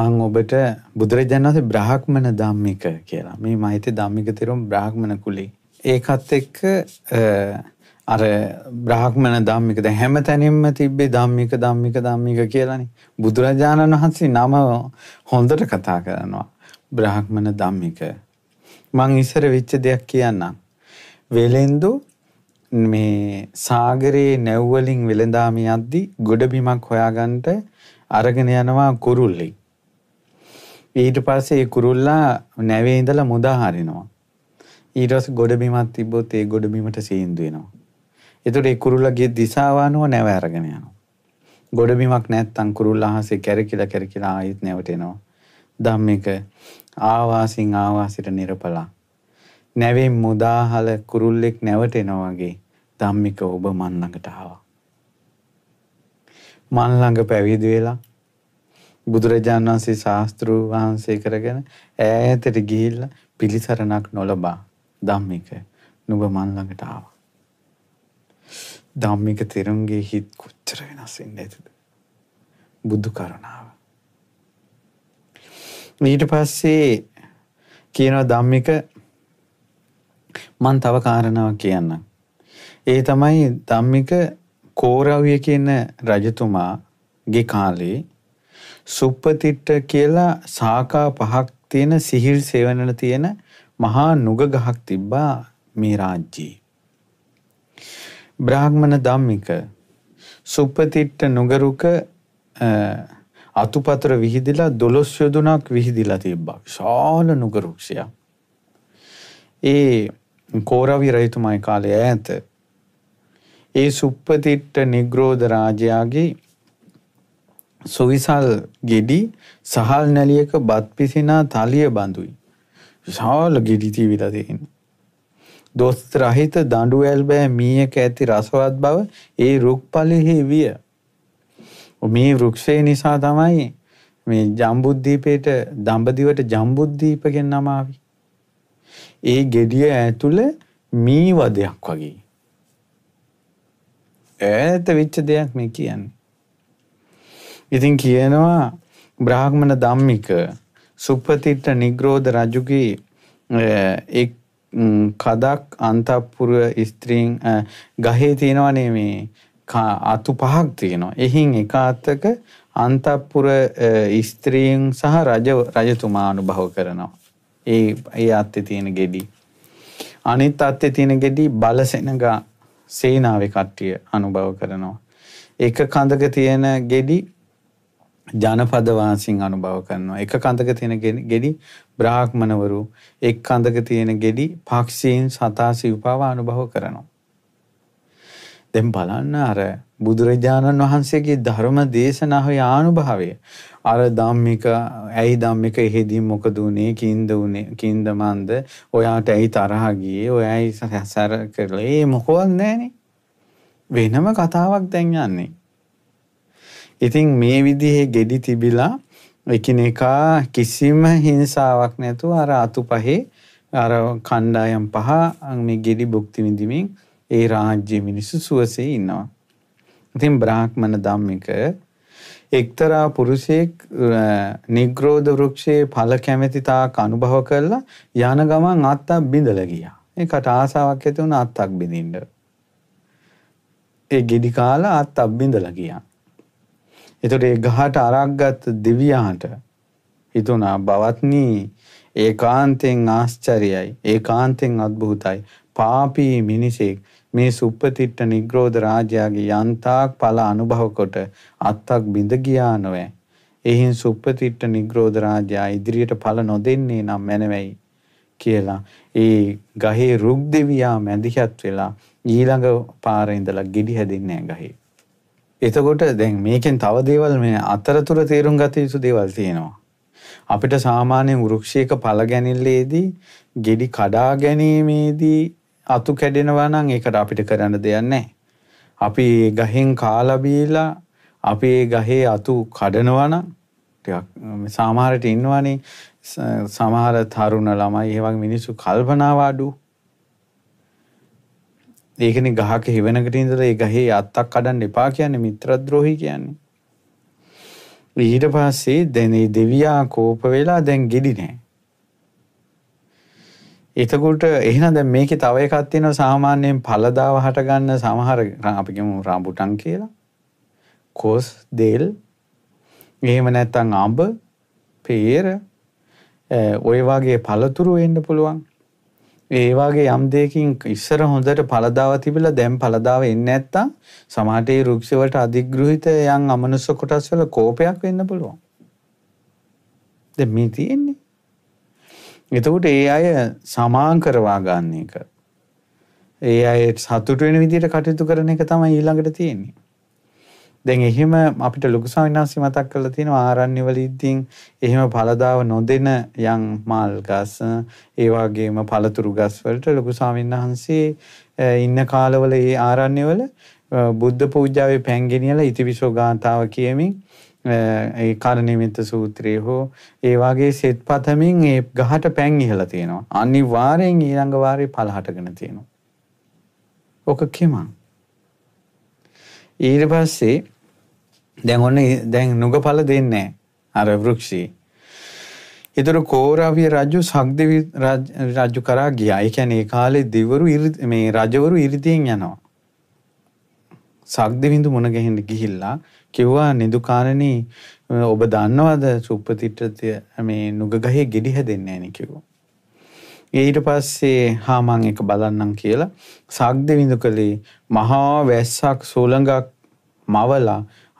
මං ඔබට බුදුරජාණන් වහන්සේ බ්‍රාහ්මණ ධම්මික කියලා. මේ මහිතේ ධම්මික තිරුම් බ්‍රාහ්මණ කුලේ. ඒකත් එක්ක අර බ්‍රාහ්මණ ධම්මික දැන් හැම තැනින්ම තිබ්බේ ධම්මික ධම්මික ධම්මික කියලානේ. බුදුරජාණන් වහන්සේ නම හොඳට කතා කරනවා. බ්‍රාහ්මණ ධම්මික. මං ඉස්සර වෙච්ච දෙයක් කියන්නම්. වෙලෙන්දු මේ සාගරයේ නැව් වලින් වෙලඳාම යද්දි ගොඩබිමක් හොයාගන්න අරගෙන යනවා කුරුල්ලෙක්. ඊට පස්සේ ඒ කුරුල්ලා නැවේ ඉඳලා මුදා හරිනවා. ඊට පස්සේ ගොඩබිමක් තිබ්බොත් ඒ ගොඩබිමට සීන්දු වෙනවා. එතකොට ඒ කුරුල්ලා ගිය දිශාව අනුව නැව අරගෙන යනවා. ගොඩබිමක් නැත්තම් කුරුල්ලා අහසේ කැරකිලා කැරකිලා ආයෙත් නැවටෙනවා. ධම්මික ආවාසින් ආවාසිට නිරපලා. නැවෙන් මුදාහල කුරුල්ලෙක් නැවටෙනවා වගේ ධම්මික ඔබ මන් ළඟට ආවා. මන් ළඟ පැවිදි වෙලා බුදුරජාණන් වහන්සේ ශාස්ත්‍රු වහන්සේ කරගෙන ඈතට ගිහිල්ලා පිළිසරණක් නොලබා ධම්මික නුඹ මන් ළඟට ආවා. ධම්මික තෙරුන්ගේ හිත් කොච්චර වෙනස් වෙන්නේ ඇතිද? බුදු කරුණාව. ඊට පස්සේ කියනවා ධම්මික මන් තව කාරණාවක් කියන්නම්. ඒ තමයි ධම්මික කෝරවිය කියන රජතුමාගේ කාලේ සුප්පතිට්ට කියලා සාකා පහක් තියෙන සිහිල් සෙවනන තියෙන මහා නුග ගහක් තිබ්බා මේ රාජ්‍යයේ. බ්‍රාහ්මණ ධම්මික සුප්පතිට්ට නුගරුක අතුපතර විහිදිලා දොළොස් යොදුනක් විහිදිලා තිබ්බක් ශාල නුගරුක්ෂය. ඒ කෝරවි රහිතුමයි කාලය ඇත. ඒ සුප්පතිට්ට නිග්‍රෝධ රාජයාගේ සොවිසල් ගෙඩි සහල් නැලියක බත්පිසිනා තලිය බඳුයි. ශාල ගෙඩිතිී විලා තියෙන්නේ. දොස් රහිත දඬු ඇල්බෑ මීයක ඇති රසවත් බව ඒ රුක්ඵලෙහි විය. මේ වෘක්ෂය නිසා තමයි මේ ජම්බුද්දීපේට දඹදිවට ජම්බුද්දීපගෙන් නම ආවේ. ඒ gediya ඇතුළ මී වදයක් වගේ. ඈත වෙච්ච දෙයක් මේ කියන්නේ. ඉතින් කියනවා බ්‍රාහ්මණ ධම්මික සුපතිට්ඨ නිග්‍රෝධ රජුගේ එක් කදක් අන්තපුර ස්ත්‍රීන් ගහේ තියෙනවනේ මේ අතු පහක් තියෙනවා. එහින් එක අතක අන්තපුර ස්ත්‍රීන් සහ රජ රජතුමා අනුභව කරනවා. ඒ ඒ අත්තේ තියෙන ගෙඩි. අනිත් අත්තේ තියෙන ගෙඩි බලසෙනග සේනාවේ කට්ටිය අනුභව කරනවා. එක කඳක තියෙන ගෙඩි ජනපද වාසීන් අනුභව කරනවා. එක කඳක තියෙන ගෙඩි බ්‍රාහ්මණවරු, එක් කඳක තියෙන ගෙඩි පක්ෂීන් සතා සිව්පාව අනුභව කරනවා. දැන් බලන්න අර බුදුරජාණන් වහන්සේගේ ධර්ම දේශනාවේ ආනුභාවය අර ධම්මික ඇයි ධම්මික එහෙදී මොකද උනේ කින්ද උනේ කින්ද මන්ද ඔයාට ඇයි තරහ ගියේ ඔයයි සැසර කරලා ඒ මොකවත් නැහනේ වෙනම කතාවක් දැන් යන්නේ ඉතින් මේ විදිහේ ගෙඩි තිබිලා එකිනෙකා කිසිම හිංසාවක් නැතුව අර අතුපහේ අර කණ්ඩායම් පහ මේ ගෙඩි භුක්ති විඳිමින් ඒ රාජ්‍ය මිනිස්සු සුවසේ ඉන්නවා. ඉතින් බ්‍රාහ්මණ ධම්මික එක්තරා පුරුෂයෙක් නිග්‍රෝධ වෘක්ෂයේ ඵල කැමැති තාක් අනුභව කළා යන ගමන් අත්තක් බිඳලා ගියා. ඒකට ආසාවක් ඇති වුණා අත්තක් බිඳින්න. ඒ ගෙඩි කාලා අත්තක් බිඳලා ගියා. එතකොට ඒ ගහට අරක්ගත් දිව්‍යයාට හිතුණා භවත්නී ඒකාන්තෙන් ආශ්චර්යයි ඒකාන්තෙන් අද්භූතයි පාපී මිනිසෙක් මේ සුප්පතිට්ඨ නිග්‍රෝධ රාජයාගේ යන්තාක් ඵල අනුභව කොට අත්තක් බිඳ ගියා නොවේ. එහින් සුප්පතිට්ඨ නිග්‍රෝධ රාජයා ඉදිරියට ඵල නොදෙන්නේ නම් මැනවයි කියලා ඒ ගහේ රුක් දෙවියා මැදිහත් වෙලා ඊළඟ පාරේ ඉඳලා ගිඩි හැදින්නේ නැහැ ගහේ. එතකොට දැන් මේකෙන් තව දේවල් මේ අතරතුර තේරුම් ගත යුතු දේවල් තියෙනවා. අපිට සාමාන්‍ය වෘක්ෂයක පළ ගැනිල්ලේදී ගෙඩි කඩා ගැනීමේදී අතු කැඩෙනවා නම් ඒකට අපිට කරන්න දෙයක් නැහැ. අපි ගහෙන් කාලා බීලා අපි ගහේ අතු කඩනවා නම් ටිකක් සාමාරයට ඉන්නවනේ සමහර තරුණ ළමයි ඒ වගේ මිනිස්සු කල්පනාව අඩු ඒකනේ ගහක හිවෙනකට ඉඳලා ඒ ගහේ අත්තක් කඩන්න එපා කියන්නේ මිත්‍රද්‍රෝහි කියන්නේ. ඊට පස්සේ දැන් මේ දෙවියා කෝප වෙලා දැන් ගෙඩි නෑ. එතකොට එහෙනම් දැන් මේකේ තව එකක් තියෙනවා සාමාන්‍යයෙන් පළදාව හට ගන්න සමහර අපි කියමු රාඹුටන් කියලා. කෝස් දෙල් එහෙම නැත්නම් අඹ පේර ඔය වගේ පළතුරු එන්න පුළුවන්. ඒවාගේ යම් දෙයකින් ඉස්සර හොඳට පළදාව තිබිලා දැන් පළදාව එන්නේ නැත්තම් සමාජයේ රුක්ෂවලට අධිග්‍රහිත යම් අමනුෂ්‍ය කොටස් වල කෝපයක් වෙන්න පුළුවන්. දැන් මේ තියෙන්නේ. එතකොට ඒ අය සමාන් කරවා ගන්න එක. ඒ අය සතුට වෙන විදිහට කටයුතු කරන එක තමයි ඊළඟට තියෙන්නේ. දැන් එහෙම අපිට ලොකු සාවිනාසි මතක් කරලා තියෙනවා ආරණ්‍ය වලින් එහෙම පළදාව නොදෙන යම් මාල් ගස් ඒ වගේම පළතුරු ගස් වලට ලොකු සාවින්හන්සේ ඉන්න කාලවල ඒ ආරණ්‍ය වල බුද්ධ පූජාවේ පැන් ගෙනියලා ඉතිවිසෝ ගාථාව කියමින් ඒ කාලනිමිත්ත සූත්‍රයේ හෝ ඒ වගේ සෙත් පතමින් ඒ ගහට පැන් ඉහලා තියෙනවා. අනිවාර්යෙන් ඊළඟ වාරේ පළ හටගෙන තියෙනවා. ඔක කෙමන්. ඊට පස්සේ දැන් ඔන්න දැන් නුගඵල දෙන්නේ අර වෘක්ෂී. ඒතර කෝරාවිය රජු සක්දෙවි රජු කරා ගියා. ඒ කියන්නේ ඒ කාලේ දිවරු මේ රජවරු ඉරිදීන් යනවා. සක්දෙවිඳු මුණ ගැහෙන්න ගිහිල්ලා කිව්වා නිදුකාරණී ඔබ දන්නවද සුප්පතිට්ඨ මේ නුගගහේ ගෙඩි හැදෙන්නේ නැහැ නේ කිව්වා. ඊට පස්සේ හාමං එක බලන්නම් කියලා සක්දවිඳු කළේ මහා වැස්සක් සූළඟක් මවලා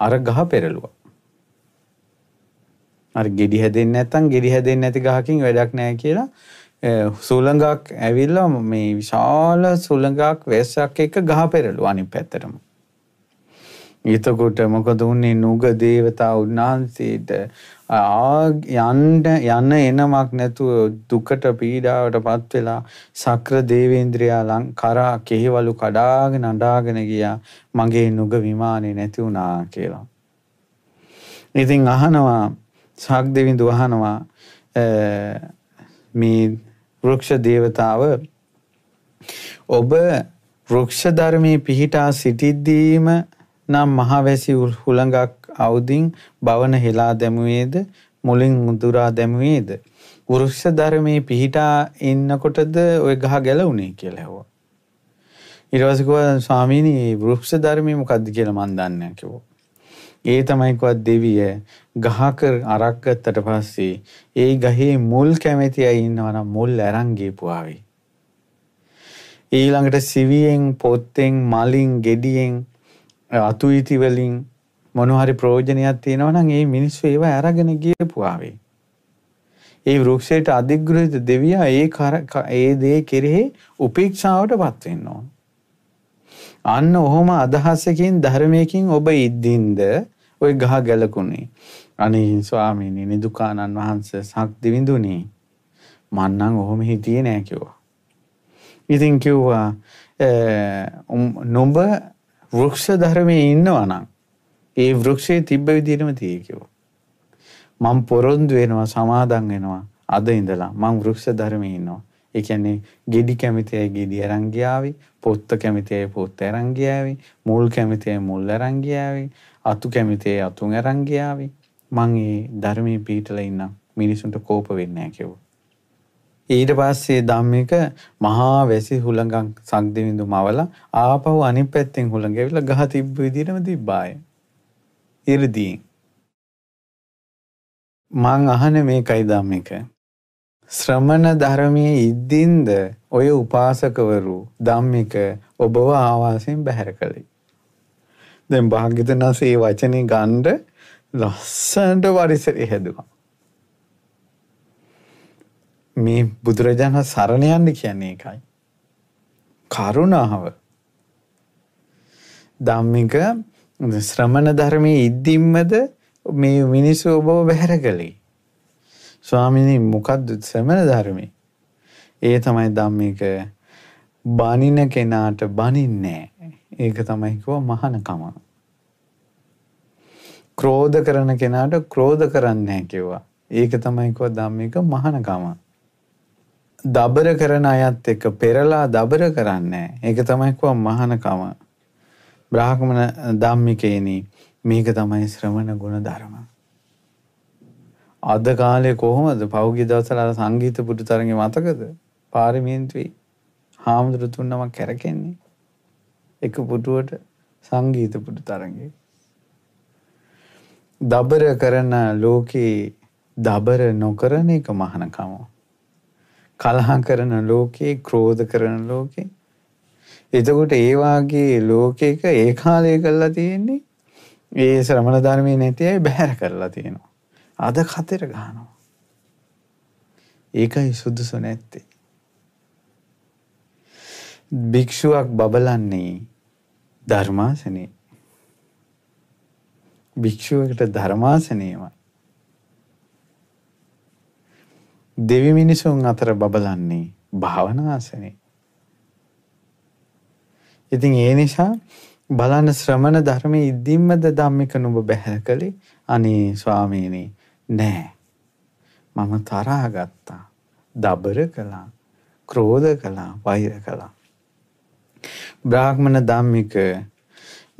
අර ගහ පෙරලුවා. අර ගෙඩි හැදෙන්නේ නැත්නම් ගෙඩි හැදෙන්නේ නැති ගහකින් වැඩක් නැහැ කියලා සූළඟක් ඇවිල්ලා මේ විශාල සූළඟක් වැස්සක් එක ගහ පෙරලුවා අනිත් පැත්තටම. එතකොට මොකද උන්නේ නුග දේවතා උන්වහන්සේට යන්න යන එනමක් නැතුව දුකට පීඩාවටපත් වෙලා සක්‍ර දේවේන්ද්‍රයා ලං කරා කෙහිවලු කඩාගෙන අඬාගෙන ගියා මගේ නුග විමානේ නැති වුණා කියලා. ඉතින් අහනවා සාක්දේවිඳු අහනවා මේ වෘක්ෂ දේවතාව ඔබ වෘක්ෂ ධර්මයේ පිහිටා සිටිද්දීම නම් මහවැසි හුළඟක් අවුදින් බවන හෙලා දැමුවේද මුලින් මුදුරා දැමුවේද. වෘක්ෂ ධර්මයේ පිහිටා ඉන්නකොටද ඔය ගහ ගැලවුණේ කියලා හෙවෝ. ඉරවසකුව ස්වාමීනී වෘක්ෂ ධර්මය මොකක්ද කියල මන්දන්න කිවෝ. ඒ තමයිකවත් දෙවිය ගහකර අරක්ගත්තට පස්සේ ඒ ගහේ මුල් කැමැති අයින්නවනම් මුල් ඇරංගේ පුවාවි. ඊළඟට සිවියෙන් පොත්තෙන් මලින් ගෙඩියෙන් අතු ඉති වලින් මොනහරි ප්‍රෝජනයක් තියෙනවනම් ඒ මිනිස්සු ඒව අරගෙන ගියපු ආවේ. ඒ වෘක්ෂයට අධිග්‍රහිත දෙවියා ඒ ඒ දේ කෙරෙහි උපේක්ෂාවටපත් වෙන්න ඕන. අන්න ඔහොම අදහසකින් ධර්මයකින් ඔබ ඉද්දින්ද ওই ගහ ගැලකුණේ. අනේ ස්වාමීනි නිදුකානන් වහන්සේ සක් දිවිඳුනේ. මන්නම් ඔහොම හිතියේ නෑ කිව්වා. ඉතින් කිව්වා නොඹ වෘක්ෂ ධර්මයේ ඉන්නවා නම් ඒ වෘක්ෂයේ තිබ්බ විදිහටම තියෙයි කිව්වා. මම පොරොන්දු වෙනවා සමාදන් වෙනවා අද ඉඳලා මම වෘක්ෂ ධර්මයේ ඉන්නවා. ඒ කියන්නේ ගෙඩි කැමතියි ගෙඩි අරන් ගියාවේ, පොත්ත කැමතියි පොත්ත අරන් ගියාවේ, මුල් කැමතියි මුල් අරන් ගියාවේ, අතු කැමතියි අතුන් අරන් ගියාවේ. මං ඒ ධර්මයේ පිටලා ඉන්නම්. මිනිසුන්ට කෝප වෙන්නේ නැහැ කිව්වා. ඊට පස්සේ ධම්මික මහා වැසි හුළඟක් සංදිවිඳු මවලා ආපහු අනිත් පැත්තෙන් හුළඟ ඇවිල්ලා ගහ තිබ්බ විදිහටම තිබ්බාය. 이르දී මං අහන මේකයි ධම්මික. ශ්‍රමණ ධර්මයේ ඉද්දින්ද ඔය උපාසකවරු ධම්මික ඔබව ආවාසයෙන් බැහැර කළේ. දැන් භාග්‍යවතුන් වහන්සේ මේ වචනේ ගන්න ලස්සනට පරිසරය හැදුවා. මේ බුදුරජාණන් සරණ යන්න කියන්නේ ඒකයි. කරුණාව. ධම්මික ශ්‍රමණ ධර්මයේ ඉද්දිම්මද මේ මිනිස්සු ඔබව බැහැර කළේ. ස්වාමීනි මොකද්ද ශ්‍රමණ ධර්මයේ? ඒ තමයි ධම්මික බනින කෙනාට බනින්නේ ඒක තමයි කිව්ව මහානකම. ක්‍රෝධ කරන කෙනාට ක්‍රෝධ කරන්නේ නැහැ කිව්වා. ඒක තමයි කිව්ව ධම්මික මහානකම. දබර කරන අයත් එක්ක පෙරලා දබර කරන්නේ ඒක තමයි කව මහානකම බ්‍රාහ්මණ ධම්මිකේනි මේක තමයි ශ්‍රමණ ගුණ ධර්ම අද කාලේ කොහොමද පෞගිය දවසල සංගීත පුටු තරගේ මතකද පාර්ලිමේන්තුවේ හාමුදුරු තුන්නමක් කැරකෙන්නේ එක පුටුවට සංගීත පුටු තරගේ දබර කරන ලෝකේ දබර නොකරන එක මහානකම කලහ කරන ලෝකේ, ක්‍රෝධ කරන ලෝකේ. එතකොට ඒ වාගේ ලෝකයක ඒ කාලේ කරලා තියෙන්නේ ඒ ශ්‍රමණ ධර්මයේ නැති අය බැහැර කරලා තියෙනවා. අද කතර ගහනවා. ඒකයි සුදුසු නැත්තේ. භික්ෂුවක් බබලන්නේ ධර්මාසනේ. භික්ෂුවකට ධර්මාසනේමයි. දෙවි මිනිසුන් අතර බබලන්නේ භාවනාසනේ. ඉතින් ඒ නිසා බලන්න ශ්‍රමණ ධර්මයේ ඉද්දිම්මද ධම්මික නුඹ බැහැර කළේ අනේ ස්වාමීනි නෑ මම තරහා ගත්තා දබර කළා ක්‍රෝධ කළා වෛර කළා බ්‍රාහ්මණ ධම්මික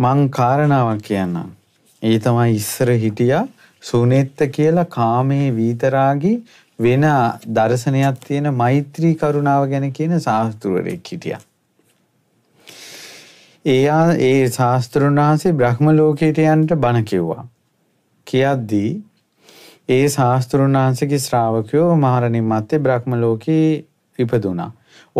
මං කාරණාවක් කියන්නම් ඒ තමයි ඉස්සර හිටියා සුනෙත්ත කියලා කාමයේ වීතරාගී වෙන දර්ශනයක් තියෙන මෛත්‍රී කරුණාව ගැන කියන ශාස්ත්‍රවරයෙක් හිටියා. එයා ඒ ශාස්ත්‍රණ වහන්සේ බ්‍රහ්ම ලෝකයට යන්න බණ කිව්වා. කියද්දී ඒ ශාස්ත්‍රණ වහන්සේගේ ශ්‍රාවකයෝ මහරණින් මැත්තේ බ්‍රහ්ම ලෝකේ ඉපදුනා.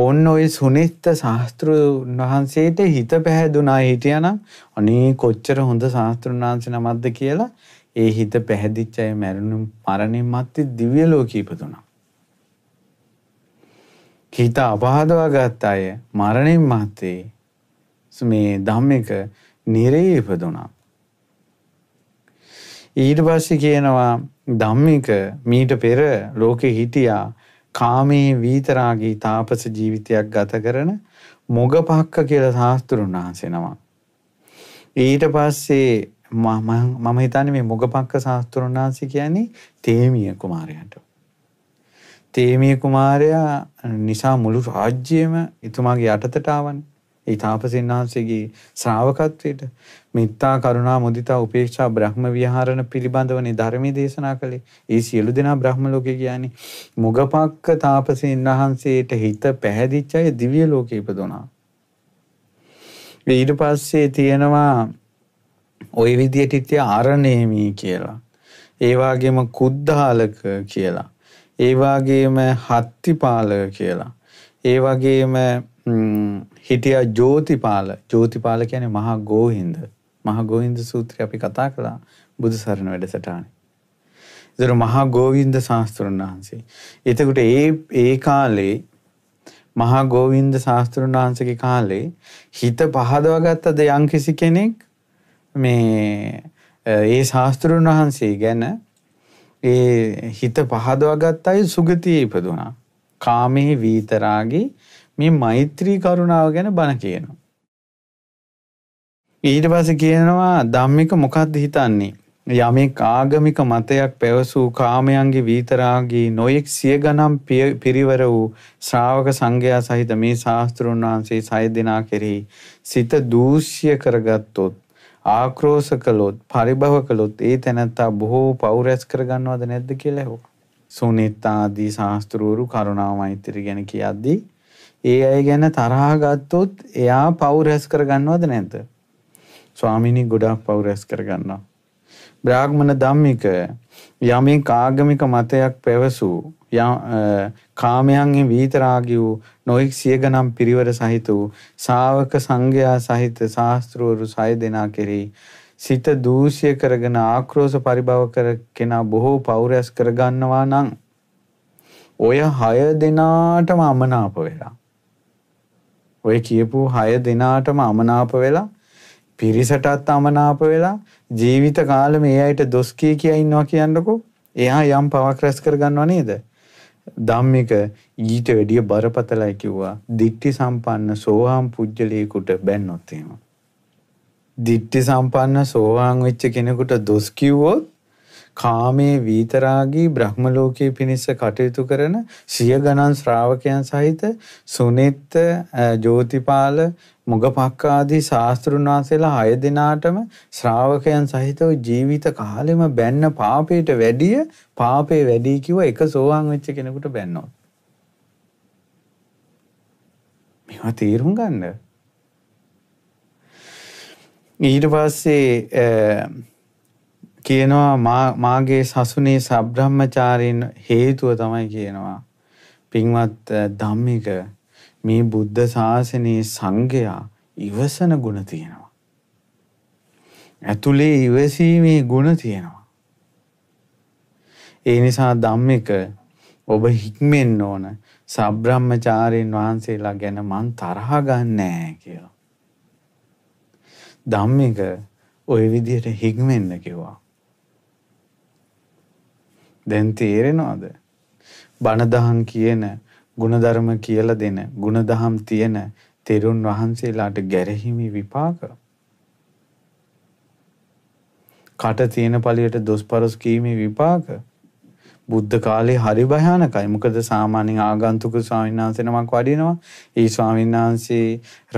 ඕන්න ඔය සුනිත්ත ශාස්ත්‍රණ වහන්සේට හිත පැහැදුනා හිටියානම් අනේ කොච්චර හොඳ ශාස්ත්‍රණ වහන්සේ නමක්ද කියලා ඒ හිත පැහැදිච්ච අය මැරුණු මරණයෙන් මත්තේ දිව්‍ය ලෝකෙ ඉපදුණා. හිත අපහදවා ගත්ත අය මරණයෙන් මත්තේ මේ ධම්මික නිරේ ඉපදුණා. ඊට පස්සේ කියනවා ධම්මික මීට පෙර ලෝකෙ හිටියා කාමේ වීතරාගී තාපස ජීවිතයක් ගත කරන මොගපක්ක කියලා සාස්තෘන් වහන්සෙනවා. ඊට පස්සේ මම හිතන්නේ මේ මොගපක්ක ශාස්ත්‍රඥ වහන්සේ කියන්නේ තේමිය කුමාරයාට. තේමිය කුමාරයා නිසා මුළු රාජ්‍යයම එතුමාගේ යටතට ආවනේ. ඒ තාපසෙන් වහන්සේගේ ශ්‍රාවකත්වයට මෙත්තා කරුණා මුදිතා උපේක්ෂා බ්‍රහ්ම විහරණ පිළිබඳවනේ ධර්මයේ දේශනා කළේ. ඒ සියලු දෙනා බ්‍රහ්ම ලෝකේ කියන්නේ මොගපක්ක තාපසෙන් වහන්සේට හිත පැහැදිච්ච අය දිව්‍ය ලෝකේ ඉපදුණා. ඊට පස්සේ තියෙනවා ওই විදියට ඉතිය ආරණේමී කියලා. ඒ වගේම කුද්ධාලක කියලා. ඒ වගේම හත්තිපාල කියලා. ඒ වගේම හිටියා ජෝතිපාල. ජෝතිපාල කියන්නේ මහා ගෝහින්ද. මහා ගෝහින්ද සූත්‍රය අපි කතා කළා බුදු සරණ වැඩසටහනේ. ඒතර මහා ගෝවින්ද ශාස්ත්‍රණ වහන්සේ. එතකොට ඒ ඒ කාලේ මහා ගෝවින්ද ශාස්තෘන් වහන්සගේ කාලේ හිත පහදවගත්තද යංකිසි කෙනෙක් මේ ඒ ශාස්තෘන් වහන්සේ ගැන ඒ හිත පහදවාගත් අය සුගතියේ ඉපදුනා. කාමෙහි වීතරාගේ මේ මෛත්‍රී කරුණාව ගැන බණ කියනවා. ඊට පස්සේ කියනවා ධම්මික මොකද්ද හිතන්නේ? යමෙක් ආගමික මතයක් පැවසූ කාමයන්ගේ වීතරාගී නොයෙක් සිය ගණන් පිරිවර වූ ශ්‍රාවක සංඝයා සහිත මේ ශාස්ත්‍රුන් වහන්සේ සය දෙනා කෙරෙහි සිත දූෂ්‍ය කරගත්තොත් ආක්‍රෝෂ කළොත් පරිභව කළොත් ඒ තැනත්තා බොහෝ පව් රැස් කරගන්නවද නැද්ද කියලා ඇහුවා. සුනිත් ආදී ශාස්ත්‍රවරු කරුණා මෛත්‍රිය ගැන කියද්දී ඒ අය ගැන තරහා ගත්තොත් එයා පව් රැස් කරගන්නවද නැද්ද? ස්වාමිනී ගොඩාක් පව් රැස් කරගන්නවා. බ්‍රාහ්මණ ධම්මික යමේ කාගමික මතයක් පැවසූ කාමයන්හි වීතරාගී වූ නොයෙක් සියගනම් පිරිවර සහිත වූ ශාවක සංඝයා සහිත ශාස්ත්‍රවරු සය දෙනා කෙරෙහි සිත දූෂ්‍ය කරගෙන ආක්‍රෝෂ පරිභව කර කෙනා බොහෝ පෞරස් කරගන්නවා නම් ඔය හය දෙනාටම අමනාප වෙලා ඔය කියපු හය දෙනාටම අමනාප වෙලා පිරිසටත් අමනාප වෙලා ජීවිත කාලෙම ඒ අයට දොස් කිය කියා ඉන්නවා කියන්නකෝ. එයා යම් පවක් රැස් කරගන්නව නේද? ධම්මික ඊට වැඩිය බරපතලයි කිව්වා. දික්ටි සම්පන්න සෝවාන් පුජ්‍යලේකුට බැන්නොත් එහෙම. දික්ටි සම්පන්න සෝවාන් වෙච්ච කෙනෙකුට දොස් කිව්වොත් කාමේ වීතරාගී බ්‍රහ්ම ලෝකයේ පිණිස කටයුතු කරන සිය ගණන් ශ්‍රාවකයන් සහිත සුනිත්ත ජෝතිපාල මුගපක්ඛ ආදී ශාස්ත්‍රුන් වහන්සේලා 6 දිනාටම ශ්‍රාවකයන් සහිතව ජීවිත කාලෙම බැන්න පාපයට වැඩිය පාපේ වැඩි කිව්ව එක සෝවාන් වෙච්ච කෙනෙකුට බැන්නවා. මේවා තේරුම් ගන්න. ඊට පස්සේ කියනවා මාගේ සසුනේ සබ්‍රහ්මචාරීන් හේතුව තමයි කියනවා. පින්වත් ධම්මික මේ බුද්ධ ශාසනයේ සංඝයා ඉවසන ගුණ තියෙනවා. ඇතුලේ ඉවසීමේ ගුණ තියෙනවා. ඒ නිසා ධම්මික ඔබ හික්මෙන්න ඕන සබ්‍රහ්මචාරීන් වහන්සේලා ගැන මං තරහ ගන්නෑ කියලා. ධම්මික ওই විදිහට හික්මෙන්න කිව්වා. දැන් තේරෙනවද? බණදහම් කියන ಗುಣධර්ම කියලා දෙන ಗುಣදහම් තියෙන තෙරුන් වහන්සේලාට ගැරහිමි විපාක. කට තියෙන පළියට දොස්පරස් කීමේ විපාක. බුද්ධ කාලේ හරි භයානකයි. මොකද සාමාන්‍ය ආගන්තුක ස්වාමීන් වහන්සේ නමක් වඩිනවා. ඒ ස්වාමීන් වහන්සේ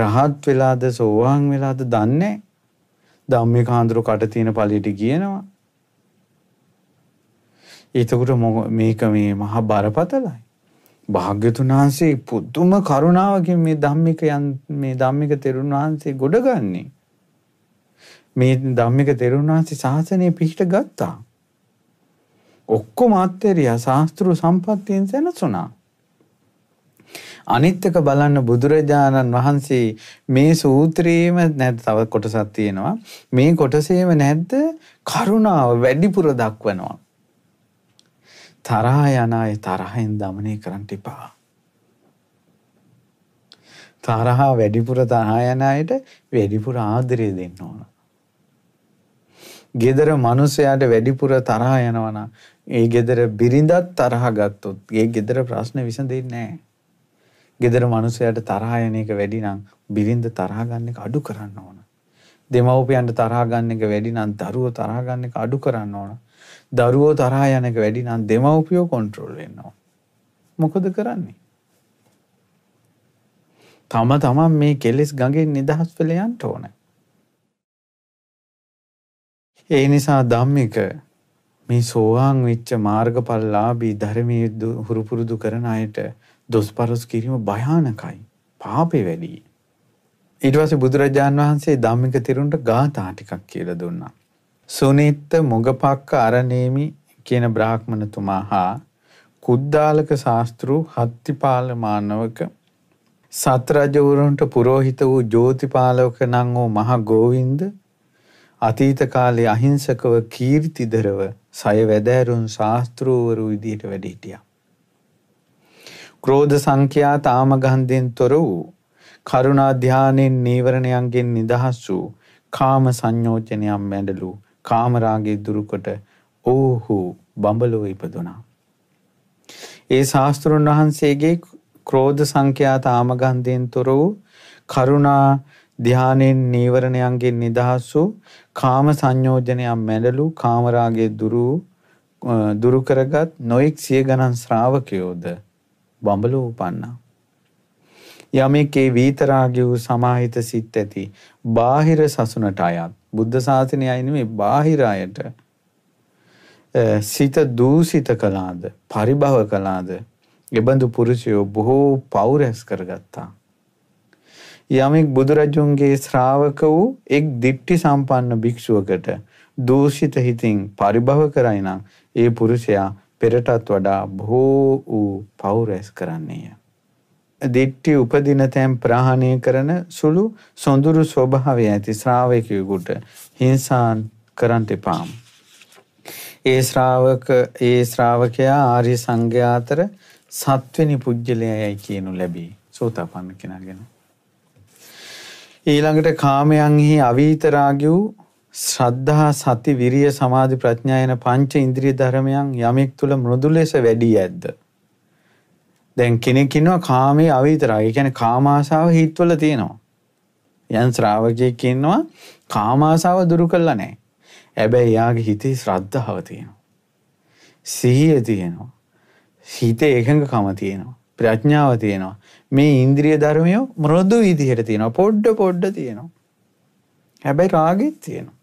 රහත් වෙලාද සෝවාන් වෙලාද දන්නේ නැහැ. ධම්මිකාඳුරු කට තියෙන පළියට කියනවා. එතකොට මේක මේ මහා බරපතලයි. භාග්‍යතුන් වහන්සේ පුදුම කරුණාවකින් මේ ධම්මික යන් මේ ධම්මික තෙරුන් වහන්සේ ගොඩගන්නේ. මේ ධම්මික තෙරුන් වහන්සේ ශාසනය පිහිට ගත්තා. ඔක්කොම අත්හැරියා ශාස්ත්‍රු සම්පත්තියෙන් සැනසුණා. අනිත් එක බලන්න බුදුරජාණන් වහන්සේ මේ සූත්‍රයේම නැත් තව කොටසක් තියෙනවා. මේ කොටසේම නැද්ද කරුණාව වැඩිපුර දක්වනවා. තරහා යන අය තරහෙන් দমনය කරන්න එපා. තරහා වැඩිපුර තරහා යන අයට වැඩිපුර ආදරය දෙන්න ඕන. gedara මිනිසයාට වැඩිපුර තරහා යනවා ඒ gedara බිරිඳත් තරහා ගත්තොත් ඒ gedara ප්‍රශ්න විසඳෙන්නේ නැහැ. ගෙදර මනුස්සයට තරහායන එක වැඩි නම් බිරිඳ තරහා ගන්න එක අඩු කරන්න ඕන. දෙමව්පියන්ට තරහා ගන්න එක වැඩි නම් දරුවෝ තරහා ගන්න එක අඩු කරන්න ඕන. දරුවෝ තරහා යනක වැඩි නම් දෙමව්පියෝ කොන්ට්‍රෝල් වෙනවා. මොකද කරන්නේ? තම තමන් මේ කෙලෙස් ගඟෙන් නිදහස් වෙලා යන්න ඕනේ. ඒ නිසා ධම්මික මේ සෝවාන් වෙච්ච මාර්ගඵලලාභී ධර්මයේ හුරු පුරුදු කරන අයට දොස්පරස් කිරීම භයානකයි. පාපේ වැඩි. ඊට පස්සේ බුදුරජාන් වහන්සේ ධම්මික තිරුන්ට ගාථා ටිකක් කියලා දුන්නා. සුනිත්ත මොගපක්ක අරණේමි කියන බ්‍රාහ්මණතුමා හා කුද්දාලක ශාස්ත්‍රූ හත්තිපාල මානවක සත්‍රජවරුන්ට පුරෝහිත වූ ජෝතිපාලවක නම් වූ මහ ගෝවින්ද අතීත කාලේ අහිංසකව කීර්තිදරව සය වැදෑරුන් ශාස්ත්‍රූවරු විදිහට වැඩ හිටියා. ක්‍රෝධ සංඛ්‍යා තාමගන්ධයෙන් තොර වූ කරුණා ධානයෙන් නීවරණයන්ගෙන් නිදහස් වූ කාම සංයෝජනයන් මැඩලූ කාමරාගේ දුරුකොට ඕහු බඹලොව ඉපදුනා. ඒ ශාස්තෘන් වහන්සේගේ ක්‍රෝධ සංඛ්‍යාත ආමගන්ධයෙන් තොර වූ කරුණා ධානයෙන් නීවරණයන්ගෙන් නිදහස් වූ කාම සංයෝජනයන් මැඩලු කාමරාගේ දුරු දුරු කරගත් නොඑක් සිය ගණන් ශ්‍රාවකයෝද බඹලෝ උපන්නා. යමෙක් ඒ වීතරාගය වූ සමාහිත සිත් ඇති බාහිර සසුනට අයත් බුද්ධ ශාසනය අයින මේ බාහිර අයට සිත දූසිත කළාද පරිභව කළාද එබඳු පුරුෂයෝ බොහෝ පෞරැස් කරගත්තා. යමෙක් බුදුරජුන්ගේ ශ්‍රාවක වූ එක් දික්ටි සම්පන්න භික්ෂුවකට දූෂිත හිතින් පරිභව කරයි නම් ඒ පුරුෂයා පෙරටත් වඩා බොහෝ වූ පෞරැස් කරන්නේය. දිට්ටි උපදින තැන් ප්‍රහාණය කරන සුළු සොඳුරු ස්වභාවය ඇති ශ්‍රාවකයෙකුට හිංසාන් කරන්ට එපාම්. ඒ ශ්‍රාවක ඒ ශ්‍රාවකයා ආර්ය සංඝයා අතර සත්වෙනි පුජ්‍යලයයි කියනු ලැබී. සෝතාපන්න කෙනාගෙන. ඊළඟට කාමයන්හි අවීතරාගි වූ ශ්‍රද්ධා සති විරිය සමාධි ප්‍රඥායන පංච ඉන්ද්‍රිය ධර්මයන් යමෙක් තුළ මෘදු ලෙස වැඩි ඇද්ද. දැන් කෙනෙක් ඉන්නවා කාමයේ අවිතරයි. ඒ කියන්නේ කාමාශාව හිතවල තියෙනවා. යම් ශ්‍රාවකයෙක් ඉන්නවා කාමාශාව දුරු කළා නැහැ. හැබැයි එයාගේ හිතේ ශ්‍රද්ධාව තියෙනවා. සිහිය තියෙනවා. හිතේ එකඟකම තියෙනවා. ප්‍රඥාව තියෙනවා. මේ ඉන්ද්‍රිය ධර්මය මෘදු විදිහට තියෙනවා. පොඩ්ඩ පොඩ්ඩ තියෙනවා. හැබැයි රාගෙත් තියෙනවා.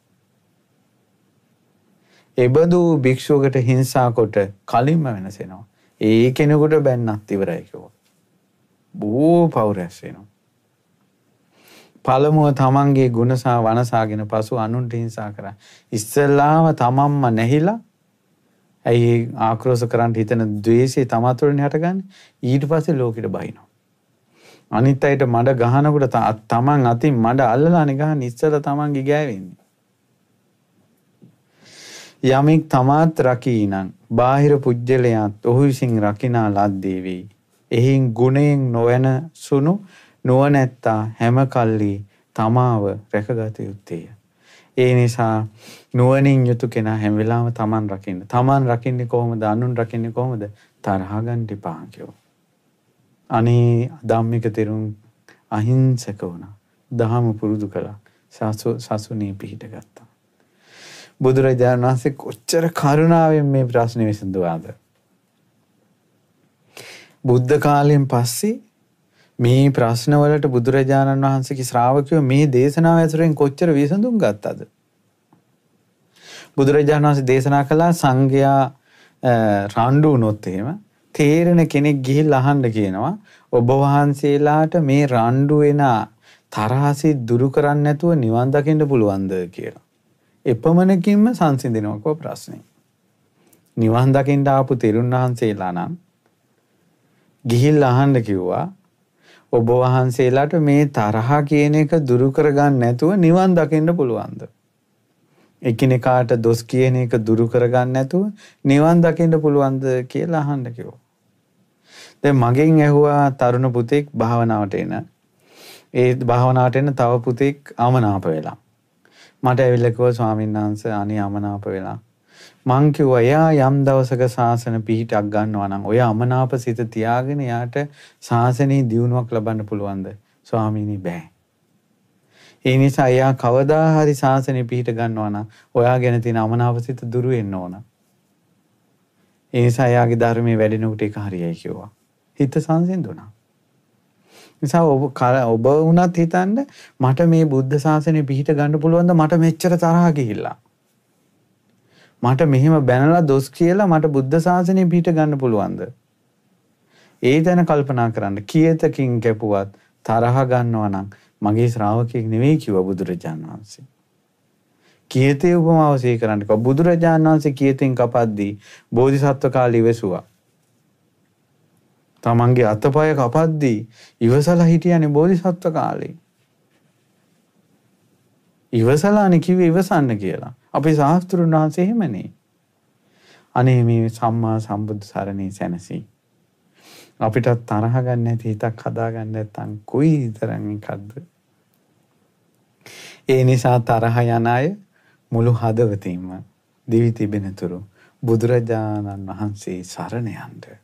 එබඳු භික්ෂුවකට හිංසා කොට කලින්ම වෙනසෙනවා. ඒ කෙනෙකුට බැන්නත් ඉවරයි කිව්වා. බොහෝ පව් රැස් වෙනවා. පළමුව තමන්ගේ ගුණසා වනසාගෙන පසු අනුන්ට හිංසා කරා. ඉස්සල්ලාම තමන්ම නැහිලා ඇයි ආක්‍රෝෂ කරන්න හිතන ද්වේෂය තමතුරෙන් හටගන්නේ. ඊට පස්සේ ලෝකෙට බහිනවා. අනිත් අයට මඩ ගහනකොට තමන් අතින් මඩ අල්ලලානේ ගහන්නේ ඉස්සර තමන්ගේ ගෑවෙන්නේ. යමෙක් තමාත් රකී නම් බාහිර පුජ්‍යලයත් ඔහු විසින් රකිනා ලද්දේ වෙයි. එහින් ගුණයෙන් නොවන සුණු නුවණැත්තා හැම කල්ලි තමාව රැකගත යුත්තේය. ඒ නිසා නුවණින් යුතු කෙනා හැම වෙලාවම තමන් රකින්න. තමන් රකින්නේ කොහොමද? අනුන් රකින්නේ කොහොමද? තරහ ගන්න එපා කියෝ. අනේ ධම්මික තෙරුන් අහිංසක වුණා. දහම පුරුදු කළා. සසුනේ පිහිට ගත්තා. බුදුරජාණන් වහන්සේ කොච්චර කරුණාවෙන් මේ ප්‍රශ්නේ විසඳුවාද? බුද්ධ කාලයෙන් පස්සේ මේ ප්‍රශ්න වලට බුදුරජාණන් වහන්සේගේ ශ්‍රාවකයෝ මේ දේශනාව ඇසුරෙන් කොච්චර විසඳුම් ගත්තද? බුදුරජාණන් වහන්සේ දේශනා කළා සංඝයා රණ්ඩු වුණොත් එහෙම තේරෙන කෙනෙක් ගිහිල්ලා අහන්න කියනවා ඔබ වහන්සේලාට මේ රණ්ඩු වෙන තරහසි දුරු කරන්නේ නැතුව නිවන් දකින්න පුළුවන්ද කියලා. එපමණකින්ම සංසිඳෙනවකෝ ප්‍රශ්නේ. නිවන් දකින්න ආපු තෙරුන් වහන්සේලා නම් ගිහිල්ලා අහන්න කිව්වා ඔබ වහන්සේලාට මේ තරහ කියන එක දුරු කරගන්න නැතුව නිවන් දකින්න පුළුවන්ද? එකිනෙකාට දොස් කියන එක දුරු කරගන්න නැතුව නිවන් දකින්න පුළුවන්ද කියලා අහන්න කිව්වා. දැන් මගෙන් ඇහුවා තරුණ පුතෙක් භාවනාවට එන. ඒ භාවනාවට එන තව පුතෙක් අමනාප වෙලා. මට ඇවිල්ලකව ස්වාමීන් වහන්ස අනි අමනාප වෙලා. මංකිව් ඔයා යම් දවසක ශාසන පිහිටක් ගන්නවා නම් ඔය අමනාප සිත තියාගෙන යාට ශාසනයේ දියුණුවක් ලබන්න පුළුවන්ද ස්වාමීනි බෑ. ඒ නිසා එයා කවදා හරි ශාසනය පිහිට ගන්නවා නම් ඔයා ගැන තියෙන අමනාප සිත දුරු වෙන්න ඕන. ඒ නිසා එයාගේ ධර්මයේ වැඩෙනකොට ඒක හරියයි කිව්වා. හිත සංසිඳුණා. නිසා ඔබ ඔබ වුණත් හිතන්න මට මේ බුද්ධ ශාසනය පිහිට ගන්න පුළුවන්ද මට මෙච්චර තරහ ගිහිල්ලා. මට මෙහෙම බැනලා දොස් කියලා මට බුද්ධ ශාසනය පිහිට ගන්න පුළුවන්ද? ඒ දැන කල්පනා කරන්න. කීයතකින් කැපුවත් තරහ ගන්නවා නම් මගේ ශ්‍රාවකෙක් නෙවෙයි කිව්වා බුදුරජාණන් වහන්සේ. කීයතේ උපමාව සීකරන්න කිව්වා. බුදුරජාණන් වහන්සේ කීයතෙන් කපද්දී බෝධිසත්ව කාලේ ඉවසුවා. තමන්ගේ අතපය කපද්දී ඉවසලා හිටියනේ බෝධිසත්ව කාලේ. ඉවසලානේ කිව්වේ ඉවසන්න කියලා. අපේ ශාස්ත්‍රුන් වහන්සේ එහෙමනේ. අනේ මේ සම්මා සම්බුද්ධ සරණේ සැනසී. අපිටත් තරහ ගන්න නැති හිතක් හදා ගන්න නැත්නම් කොයි තරම් එකක්ද? ඒ නිසා තරහ යන අය මුළු හදවතින්ම දිවි තිබෙනතුරු බුදුරජාණන් වහන්සේ සරණ යන්නේ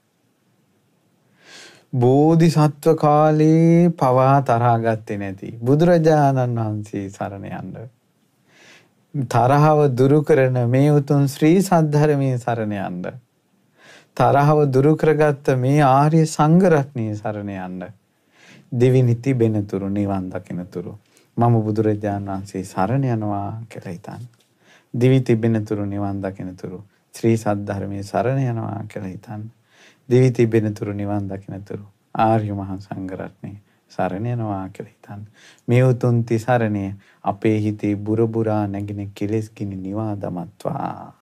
බෝධිසත්ව කාලයේ පවා තරහා ගත්තේ නැති බුදුරජාණන් වහන්සේ සරණ යන්න. තරහව දුරු කරන මේ උතුම් ශ්‍රී සද්ධර්මයේ සරණ යන්න. තරහව දුරු කරගත්ත මේ ආර්ය සංඝරත්නයේ සරණ යන්න. දිවිනිති බෙනතුරු නිවන් දකිනතුරු මම බුදුරජාණන් වහන්සේ සරණ යනවා කියලා හිතන්න. දිවි තිබෙනතුරු නිවන් දකිනතුරු ශ්‍රී සද්ධර්මයේ සරණ යනවා කියලා හිතන්න. දිවි තිබෙනතුරු නිවන් දකිනතුරු ආර්ය මහා සංඝරත්නය සරණ යනවා කියලා හිතන්න. මේ උතුම් තිසරණය අපේ හිතේ බුරබුරා නැගින කෙලෙස් ගිනි නිවා දමත්වා.